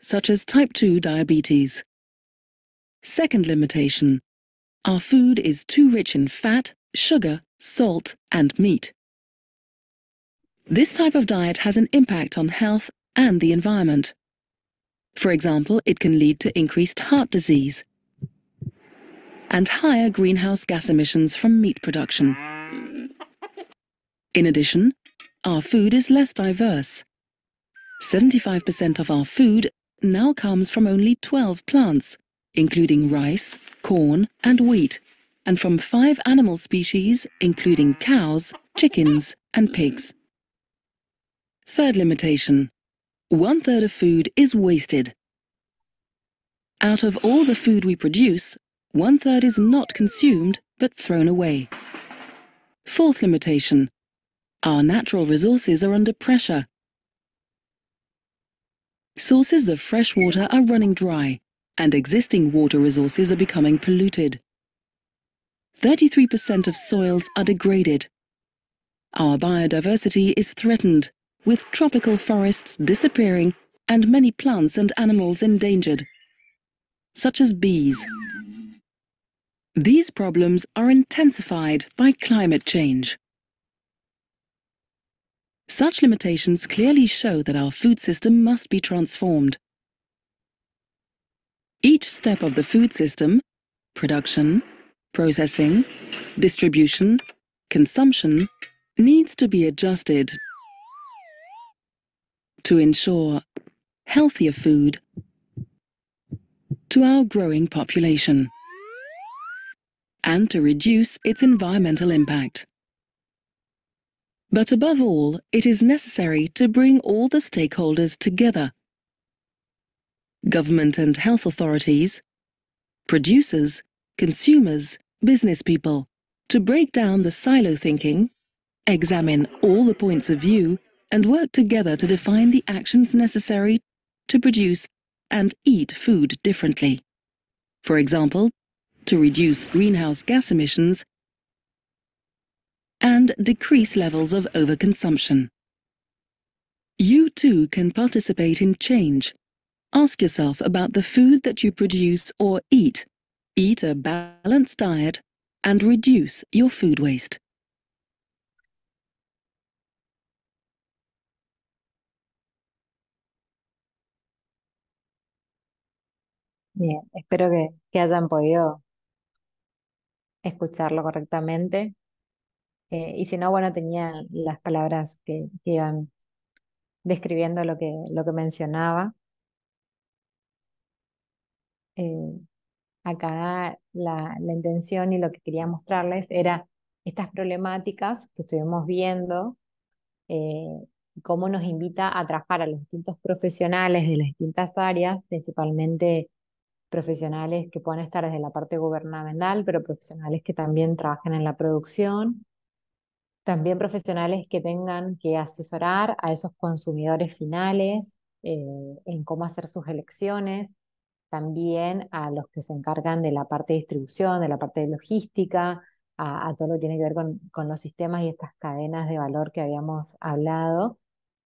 such as type 2 diabetes. Second limitation. Our food is too rich in fat, sugar, salt and meat. This type of diet has an impact on health and the environment. For example, it can lead to increased heart disease and higher greenhouse gas emissions from meat production. In addition, our food is less diverse. 75% of our food now comes from only 12 plants, including rice, corn and wheat and from five animal species, including cows, chickens and pigs. Third limitation. One third of food is wasted. Out of all the food we produce, one third is not consumed but thrown away. Fourth limitation. Our natural resources are under pressure. Sources of fresh water are running dry, and existing water resources are becoming polluted. 33% of soils are degraded. Our biodiversity is threatened, with tropical forests disappearing and many plants and animals endangered, such as bees. These problems are intensified by climate change. Such limitations clearly show that our food system must be transformed. Each step of the food system, production, processing, distribution, consumption needs to be adjusted to ensure healthier food to our growing population and to reduce its environmental impact. But above all, it is necessary to bring all the stakeholders together. Government and health authorities, producers, consumers, business people, to break down the silo thinking, examine all the points of view, and work together to define the actions necessary to produce and eat food differently. For example, to reduce greenhouse gas emissions and decrease levels of overconsumption. You too can participate in change. Ask yourself about the food that you produce or eat Eat a balanced diet and reduce your food waste. Bien, espero que, que hayan podido escucharlo correctamente. Eh, y si no, bueno, tenía las palabras que, que, iban describiendo lo que, lo que mencionaba. Eh, acá la, intención y lo que quería mostrarles era estas problemáticas que estuvimos viendo, eh, cómo nos invita a trabajar a los distintos profesionales de las distintas áreas, principalmente profesionales que puedan estar desde la parte gubernamental, pero profesionales que también trabajen en la producción, también profesionales que tengan que asesorar a esos consumidores finales eh, en cómo hacer sus elecciones, también a los que se encargan de la parte de distribución, de la parte de logística, a, todo lo que tiene que ver con, los sistemas y estas cadenas de valor que habíamos hablado.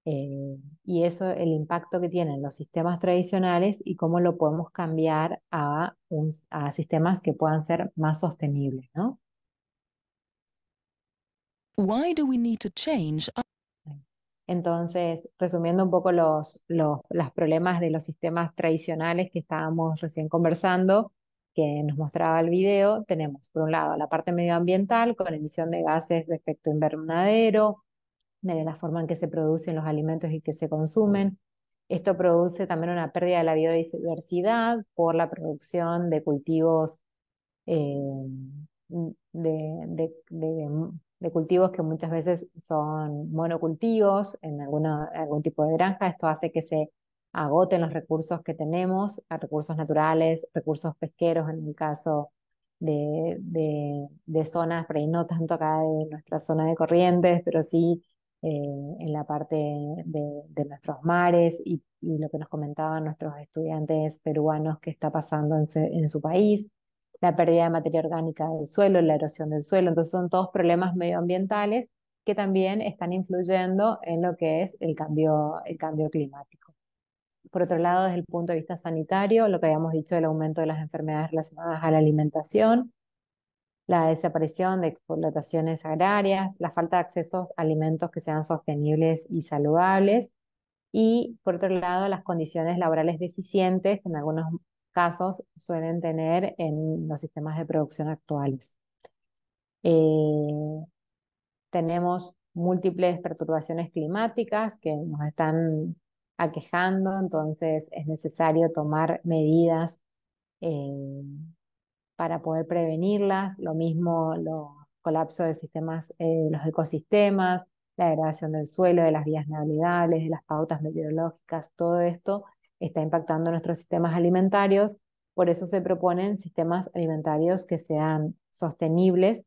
Eh, y eso, el impacto que tienen los sistemas tradicionales y cómo lo podemos cambiar a, sistemas que puedan ser más sostenibles, ¿no? Why do we entonces, resumiendo un poco los, los, problemas de los sistemas tradicionales que estábamos recién conversando, que nos mostraba el video, tenemos por un lado la parte medioambiental con emisión de gases de efecto invernadero, de la forma en que se producen los alimentos y que se consumen. Esto produce también una pérdida de la biodiversidad por la producción de cultivos eh, de, de cultivos que muchas veces son monocultivos en algún tipo de granja. Esto hace que se agoten los recursos que tenemos, recursos naturales, recursos pesqueros en el caso de, de, zonas, pero no tanto acá de nuestra zona de corrientes, pero sí eh, en la parte de, de nuestros mares y, lo que nos comentaban nuestros estudiantes peruanos que está pasando en en su país la pérdida de materia orgánica del suelo, la erosión del suelo. Entonces son todos problemas medioambientales que también están influyendo en lo que es el cambio, el cambio climático. Por otro lado, desde el punto de vista sanitario, lo que habíamos dicho del aumento de las enfermedades relacionadas a la alimentación, la desaparición de explotaciones agrarias, la falta de acceso a alimentos que sean sostenibles y saludables, y por otro lado, las condiciones laborales deficientes en algunos casos suelen tener en los sistemas de producción actuales. Eh, tenemos múltiples perturbaciones climáticas que nos están aquejando, entonces es necesario tomar medidas eh, para poder prevenirlas, lo mismo los colapsos de sistemas, eh, los ecosistemas, la degradación del suelo, de las vías navegables, de las pautas meteorológicas, todo esto está impactando nuestros sistemas alimentarios. Por eso se proponen sistemas alimentarios que sean sostenibles,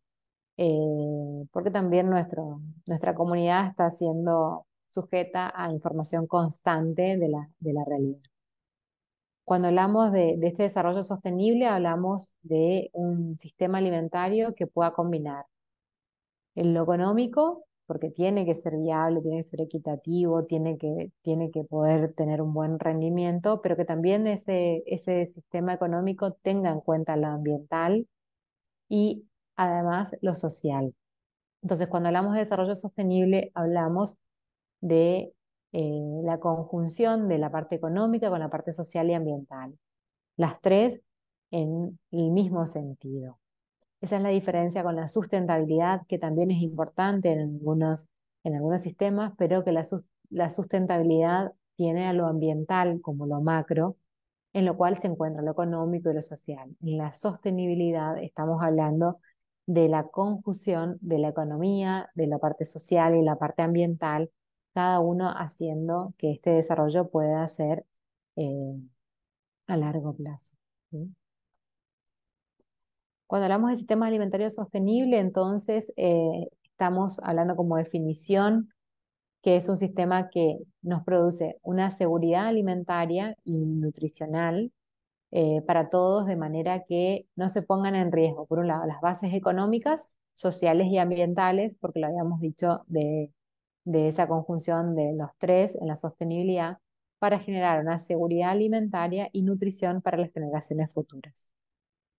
eh, porque también nuestro, nuestra comunidad está siendo sujeta a información constante de la, de la realidad. Cuando hablamos de, de, este desarrollo sostenible, hablamos de un sistema alimentario que pueda combinar en lo económico porque tiene que ser viable, tiene que ser equitativo, tiene que, tiene que poder tener un buen rendimiento, pero que también ese, ese sistema económico tenga en cuenta lo ambiental y además lo social. Entonces, cuando hablamos de desarrollo sostenible, hablamos de eh, la conjunción de la parte económica con la parte social y ambiental. Las tres en el mismo sentido. Esa es la diferencia con la sustentabilidad, que también es importante en algunos, en algunos sistemas, pero que la, sustentabilidad tiene a lo ambiental como lo macro, en lo cual se encuentra lo económico y lo social. En la sostenibilidad estamos hablando de la conjunción de la economía, de la parte social y la parte ambiental, cada uno haciendo que este desarrollo pueda ser eh, a largo plazo. Cuando hablamos de sistema alimentario sostenible, entonces eh, estamos hablando como definición que es un sistema que nos produce una seguridad alimentaria y nutricional eh, para todos de manera que no se pongan en riesgo, por un lado, las bases económicas, sociales y ambientales, porque lo habíamos dicho de esa conjunción de los tres en la sostenibilidad, para generar una seguridad alimentaria y nutrición para las generaciones futuras.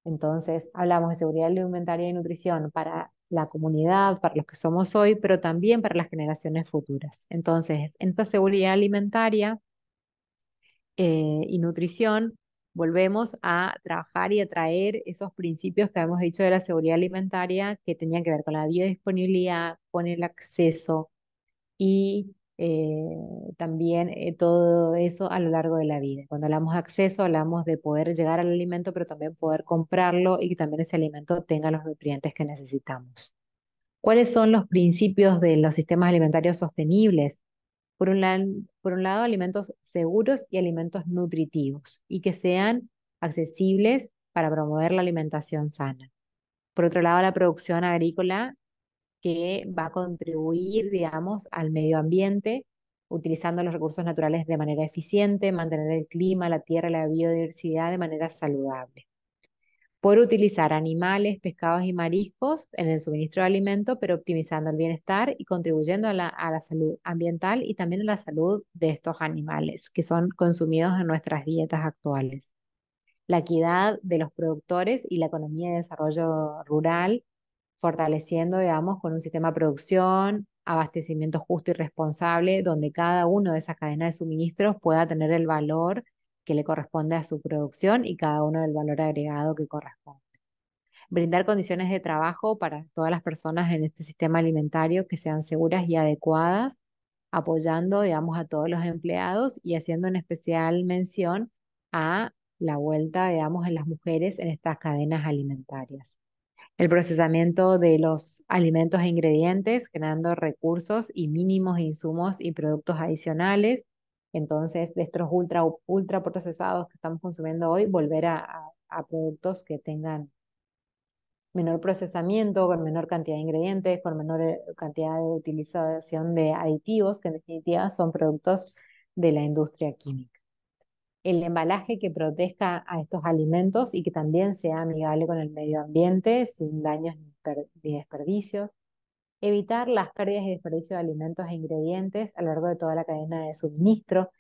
Entonces, hablamos de seguridad alimentaria y nutrición para la comunidad, para los que somos hoy, pero también para las generaciones futuras. Entonces, en esta seguridad alimentaria eh, y nutrición, volvemos a trabajar y a traer esos principios que hemos dicho de la seguridad alimentaria que tenían que ver con la biodisponibilidad, con el acceso y eh, también eh, todo eso a lo largo de la vida. Cuando hablamos de acceso, hablamos de poder llegar al alimento, pero también poder comprarlo y que también ese alimento tenga los nutrientes que necesitamos. ¿Cuáles son los principios de los sistemas alimentarios sostenibles? Por un, por un lado, alimentos seguros y alimentos nutritivos y que sean accesibles para promover la alimentación sana. Por otro lado, la producción agrícola que va a contribuir, digamos, al medio ambiente, utilizando los recursos naturales de manera eficiente, mantener el clima, la tierra, la biodiversidad de manera saludable. Por utilizar animales, pescados y mariscos en el suministro de alimento, pero optimizando el bienestar y contribuyendo a la, a la salud ambiental y también a la salud de estos animales que son consumidos en nuestras dietas actuales. La equidad de los productores y la economía de desarrollo rural fortaleciendo, digamos, con un sistema de producción, abastecimiento justo y responsable, donde cada uno de esas cadenas de suministros pueda tener el valor que le corresponde a su producción y cada uno el valor agregado que corresponde. Brindar condiciones de trabajo para todas las personas en este sistema alimentario que sean seguras y adecuadas, apoyando, digamos, a todos los empleados y haciendo en especial mención a la vuelta, digamos, en las mujeres en estas cadenas alimentarias el procesamiento de los alimentos e ingredientes, generando recursos y mínimos insumos y productos adicionales. Entonces, de estos ultra, procesados que estamos consumiendo hoy, volver a, a productos que tengan menor procesamiento, con menor cantidad de ingredientes, con menor eh, cantidad de utilización de aditivos, que en definitiva son productos de la industria química el embalaje que proteja a estos alimentos y que también sea amigable con el medio ambiente, sin daños ni desperdicios. Evitar las pérdidas y desperdicios de alimentos e ingredientes a lo largo de toda la cadena de suministro.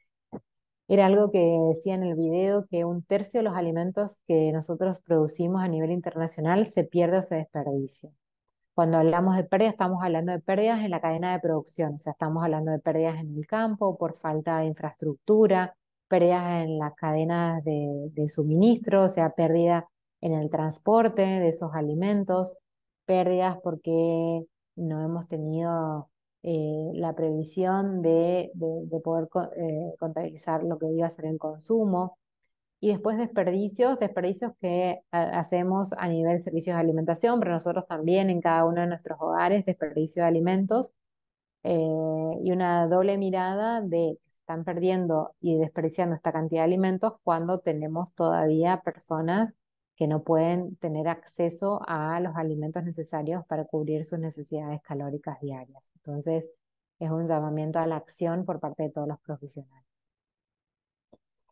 Era algo que decía en el video que un tercio de los alimentos que nosotros producimos a nivel internacional se pierde o se desperdicia. Cuando hablamos de pérdidas, estamos hablando de pérdidas en la cadena de producción, o sea, estamos hablando de pérdidas en el campo por falta de infraestructura, pérdidas en las cadenas de, suministro, o sea, pérdida en el transporte de esos alimentos, pérdidas porque no hemos tenido eh, la previsión de, poder eh, contabilizar lo que iba a ser el consumo. Y después desperdicios, desperdicios que hacemos a nivel servicios de alimentación, pero nosotros también en cada uno de nuestros hogares, desperdicio de alimentos. Eh, y una doble mirada de están perdiendo y despreciando esta cantidad de alimentos cuando tenemos todavía personas que no pueden tener acceso a los alimentos necesarios para cubrir sus necesidades calóricas diarias. Entonces, es un llamamiento a la acción por parte de todos los profesionales.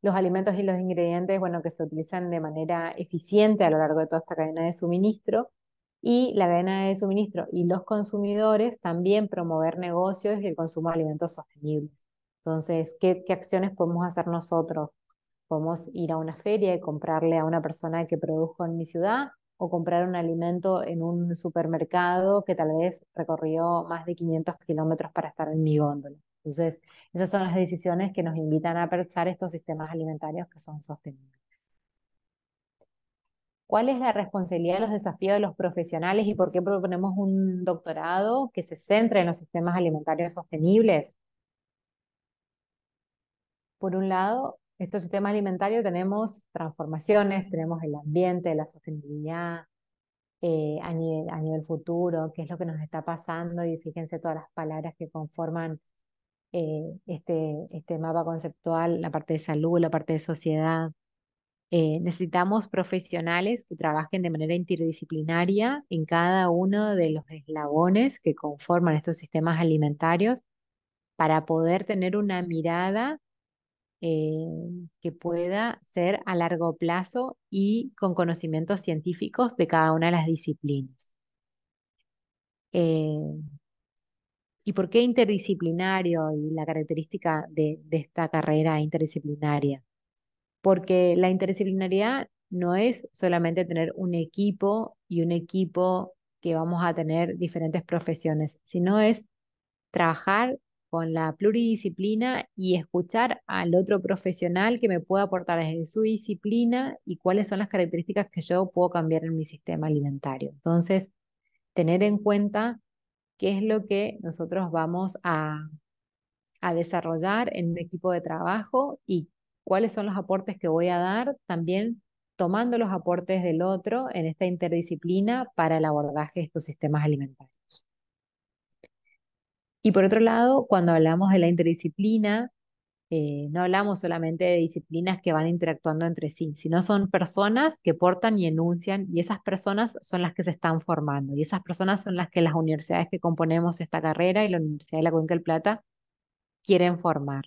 Los alimentos y los ingredientes, bueno, que se utilizan de manera eficiente a lo largo de toda esta cadena de suministro y la cadena de suministro y los consumidores también promover negocios y el consumo de alimentos sostenibles. Entonces, ¿qué, acciones podemos hacer nosotros? Podemos ir a una feria y comprarle a una persona que produjo en mi ciudad o comprar un alimento en un supermercado que tal vez recorrió más de 500 kilómetros para estar en mi góndola. Entonces, esas son las decisiones que nos invitan a pensar estos sistemas alimentarios que son sostenibles. ¿Cuál es la responsabilidad de los desafíos de los profesionales y por qué proponemos un doctorado que se centre en los sistemas alimentarios sostenibles? por un lado, estos sistemas alimentarios tenemos transformaciones, tenemos el ambiente, la sostenibilidad eh, a, nivel, futuro, qué es lo que nos está pasando y fíjense todas las palabras que conforman eh, este, este mapa conceptual, la parte de salud, la parte de sociedad. Eh, necesitamos profesionales que trabajen de manera interdisciplinaria en cada uno de los eslabones que conforman estos sistemas alimentarios para poder tener una mirada eh, que pueda ser a largo plazo y con conocimientos científicos de cada una de las disciplinas. Eh, ¿Y por qué interdisciplinario y la característica de, esta carrera interdisciplinaria? Porque la interdisciplinaridad no es solamente tener un equipo y un equipo que vamos a tener diferentes profesiones, sino es trabajar con la pluridisciplina y escuchar al otro profesional que me pueda aportar desde su disciplina y cuáles son las características que yo puedo cambiar en mi sistema alimentario. Entonces, tener en cuenta qué es lo que nosotros vamos a, a desarrollar en un equipo de trabajo y cuáles son los aportes que voy a dar, también tomando los aportes del otro en esta interdisciplina para el abordaje de estos sistemas alimentarios. Y por otro lado, cuando hablamos de la interdisciplina, eh, no hablamos solamente de disciplinas que van interactuando entre sí, sino son personas que portan y enuncian, y esas personas son las que se están formando, y esas personas son las que las universidades que componemos esta carrera y la Universidad de la Cuenca del Plata quieren formar.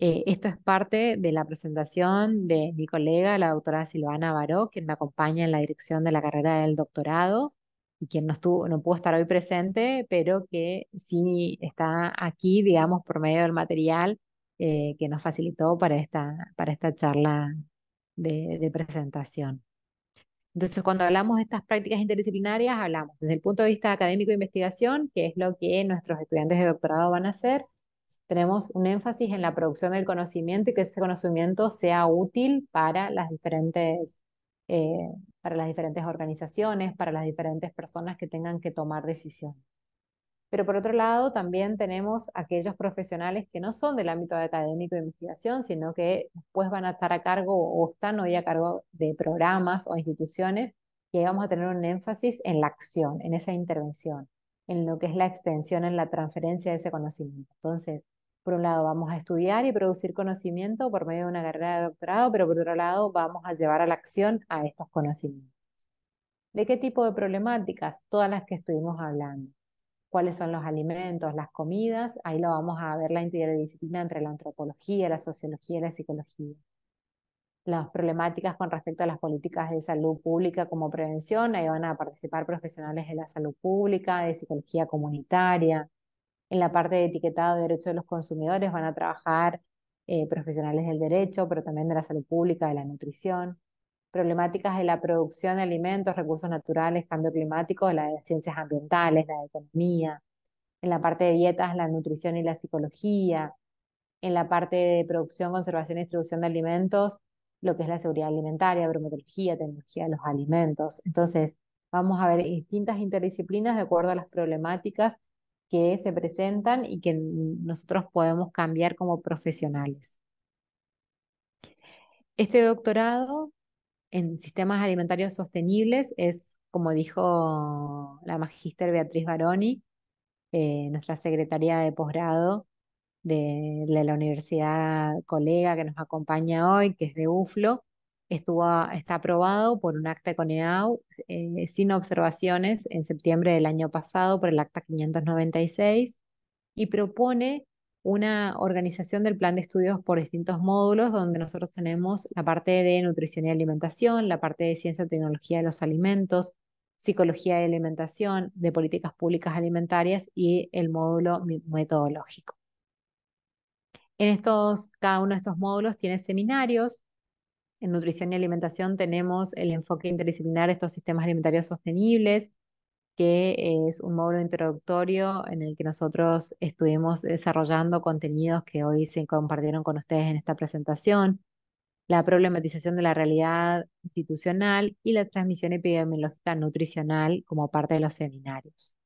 Eh, esto es parte de la presentación de mi colega, la doctora Silvana Baró, quien me acompaña en la dirección de la carrera del doctorado, quien no, estuvo, no pudo estar hoy presente, pero que sí está aquí, digamos, por medio del material eh, que nos facilitó para esta, para esta charla de, presentación. Entonces, cuando hablamos de estas prácticas interdisciplinarias, hablamos desde el punto de vista académico de investigación, que es lo que nuestros estudiantes de doctorado van a hacer. Tenemos un énfasis en la producción del conocimiento y que ese conocimiento sea útil para las diferentes eh, para las diferentes organizaciones, para las diferentes personas que tengan que tomar decisiones. Pero por otro lado, también tenemos aquellos profesionales que no son del ámbito académico de investigación, sino que después van a estar a cargo o están hoy a cargo de programas o instituciones, y ahí vamos a tener un énfasis en la acción, en esa intervención, en lo que es la extensión, en la transferencia de ese conocimiento. Entonces, por un lado vamos a estudiar y producir conocimiento por medio de una carrera de doctorado, pero por otro lado vamos a llevar a la acción a estos conocimientos. ¿De qué tipo de problemáticas? Todas las que estuvimos hablando. ¿Cuáles son los alimentos, las comidas? Ahí lo vamos a ver la interdisciplina entre la antropología, la sociología y la psicología. Las problemáticas con respecto a las políticas de salud pública como prevención, ahí van a participar profesionales de la salud pública, de psicología comunitaria, en la parte de etiquetado de derechos de los consumidores van a trabajar eh, profesionales del derecho, pero también de la salud pública, de la nutrición, problemáticas de la producción de alimentos, recursos naturales, cambio climático, la de ciencias ambientales, la de economía, en la parte de dietas, la nutrición y la psicología, en la parte de producción, conservación y distribución de alimentos, lo que es la seguridad alimentaria, bromatología, tecnología de los alimentos. Entonces, vamos a ver distintas interdisciplinas de acuerdo a las problemáticas que se presentan y que nosotros podemos cambiar como profesionales. Este doctorado en sistemas alimentarios sostenibles es, como dijo la magíster Beatriz Baroni, eh, nuestra secretaria de posgrado de, de, la universidad colega que nos acompaña hoy, que es de UFLO, está aprobado por un acta con EAU eh, sin observaciones en septiembre del año pasado por el acta 596 y propone una organización del plan de estudios por distintos módulos donde nosotros tenemos la parte de nutrición y alimentación, la parte de ciencia y tecnología de los alimentos, psicología de alimentación, de políticas públicas alimentarias y el módulo metodológico. En estos, cada uno de estos módulos tiene seminarios en nutrición y alimentación tenemos el enfoque interdisciplinar de estos sistemas alimentarios sostenibles, que es un módulo introductorio en el que nosotros estuvimos desarrollando contenidos que hoy se compartieron con ustedes en esta presentación, la problematización de la realidad institucional y la transmisión epidemiológica nutricional como parte de los seminarios.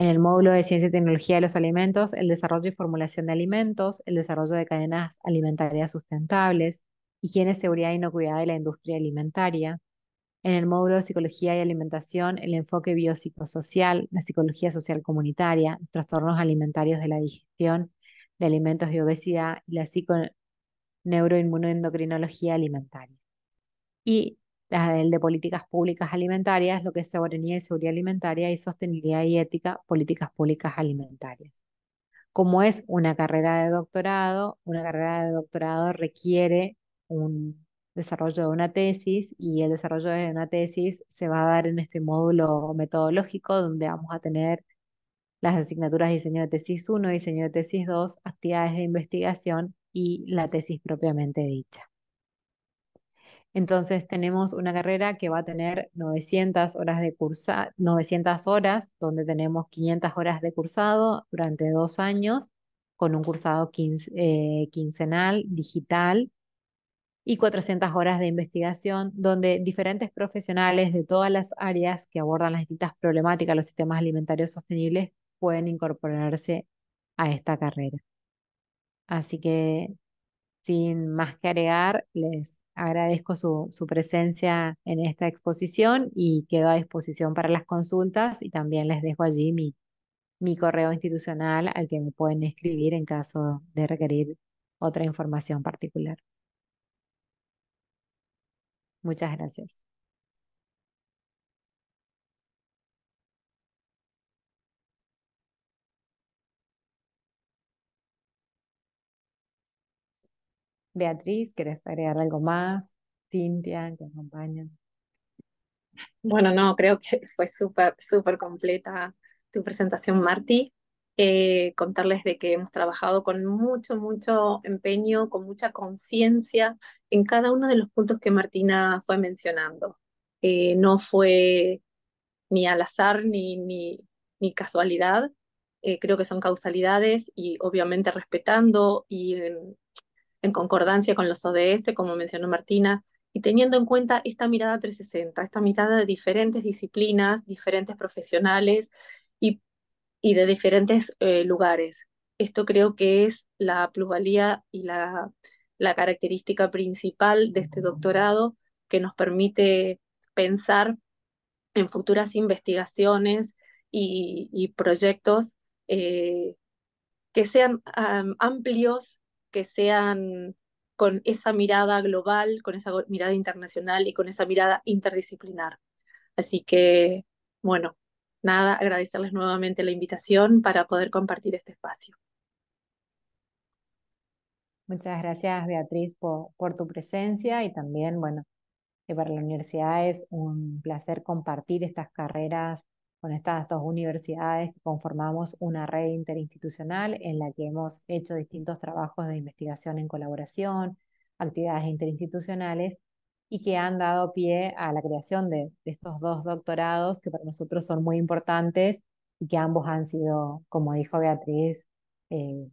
En el módulo de Ciencia y Tecnología de los Alimentos, el desarrollo y formulación de alimentos, el desarrollo de cadenas alimentarias sustentables, higiene, seguridad e inocuidad de la industria alimentaria. En el módulo de psicología y alimentación, el enfoque biopsicosocial, la psicología social comunitaria, los trastornos alimentarios de la digestión, de alimentos y obesidad, y la psiconeuroinmunoendocrinología alimentaria. Y el de políticas públicas alimentarias, lo que es soberanía y seguridad alimentaria y sostenibilidad y ética, políticas públicas alimentarias. Como es una carrera de doctorado, una carrera de doctorado requiere un desarrollo de una tesis y el desarrollo de una tesis se va a dar en este módulo metodológico donde vamos a tener las asignaturas diseño de tesis 1, diseño de tesis 2, actividades de investigación y la tesis propiamente dicha. Entonces tenemos una carrera que va a tener 900 horas de cursa 900 horas, donde tenemos 500 horas de cursado durante dos años, con un cursado eh, quincenal, digital, y 400 horas de investigación, donde diferentes profesionales de todas las áreas que abordan las distintas problemáticas de los sistemas alimentarios sostenibles pueden incorporarse a esta carrera. Así que, sin más que agregar, les agradezco su, su presencia en esta exposición y quedo a disposición para las consultas y también les dejo allí mi, mi correo institucional al que me pueden escribir en caso de requerir otra información particular. Muchas gracias. Beatriz, ¿quieres agregar algo más? Cintia, que acompaña. Bueno, no, creo que [laughs] fue súper, súper completa tu presentación, Marti. Eh, contarles de que hemos trabajado con mucho, mucho empeño, con mucha conciencia en cada uno de los puntos que Martina fue mencionando. Eh, no fue ni al azar ni, ni, ni casualidad, eh, creo que son causalidades y obviamente respetando y en, concordancia con los ODS, como mencionó Martina, y teniendo en cuenta esta mirada 360, esta mirada de diferentes disciplinas, diferentes profesionales y, y de diferentes eh, lugares. Esto creo que es la plusvalía y la la característica principal de este doctorado que nos permite pensar en futuras investigaciones y, proyectos eh, que sean amplios, que sean con esa mirada global, con esa mirada internacional y con esa mirada interdisciplinar. Así que, bueno, nada, agradecerles nuevamente la invitación para poder compartir este espacio. Muchas gracias, Beatriz, por, tu presencia y también, bueno, que para la universidad es un placer compartir estas carreras con estas dos universidades que conformamos una red interinstitucional en la que hemos hecho distintos trabajos de investigación en colaboración, actividades interinstitucionales y que han dado pie a la creación de, estos dos doctorados que para nosotros son muy importantes y que ambos han sido, como dijo Beatriz, eh,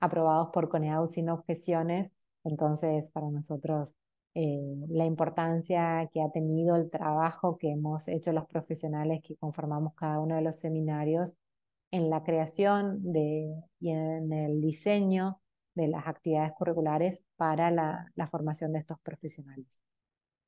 aprobados por CONEAU sin objeciones. Entonces, para nosotros, eh, la importancia que ha tenido el trabajo que hemos hecho los profesionales que conformamos cada uno de los seminarios en la creación de, y en el diseño de las actividades curriculares para la, formación de estos profesionales.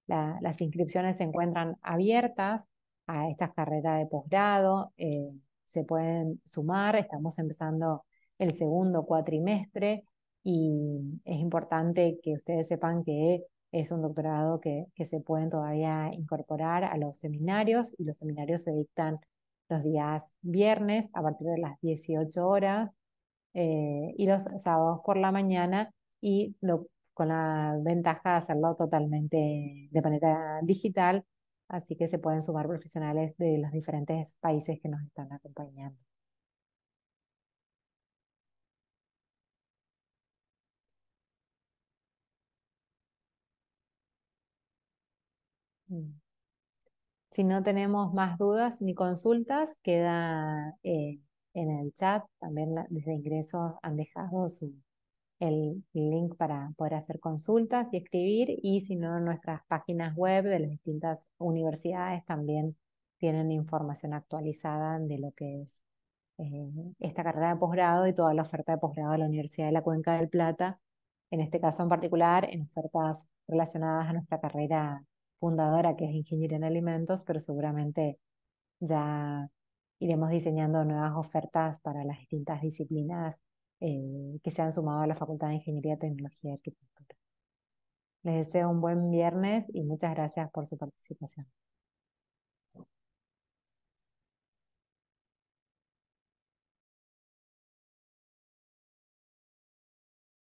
las inscripciones se encuentran abiertas a estas carreras de posgrado, eh, se pueden sumar, estamos empezando el segundo cuatrimestre y es importante que ustedes sepan que es un doctorado que, que se pueden todavía incorporar a los seminarios y los seminarios se dictan los días viernes a partir de las 18 horas eh, y los sábados por la mañana y con la ventaja de hacerlo totalmente de manera digital, así que se pueden sumar profesionales de los diferentes países que nos están acompañando. Mm. Si no tenemos más dudas ni consultas, queda eh, en el chat. También desde ingresos han dejado el link para poder hacer consultas y escribir. Y si no, nuestras páginas web de las distintas universidades también tienen información actualizada de lo que es eh, esta carrera de posgrado y toda la oferta de posgrado de la Universidad de la Cuenca del Plata. En este caso en particular, en ofertas relacionadas a nuestra carrera fundadora, que es Ingeniería en alimentos, pero seguramente ya iremos diseñando nuevas ofertas para las distintas disciplinas eh, que se han sumado a la Facultad de Ingeniería, Tecnología y Arquitectura. Les deseo un buen viernes y muchas gracias por su participación.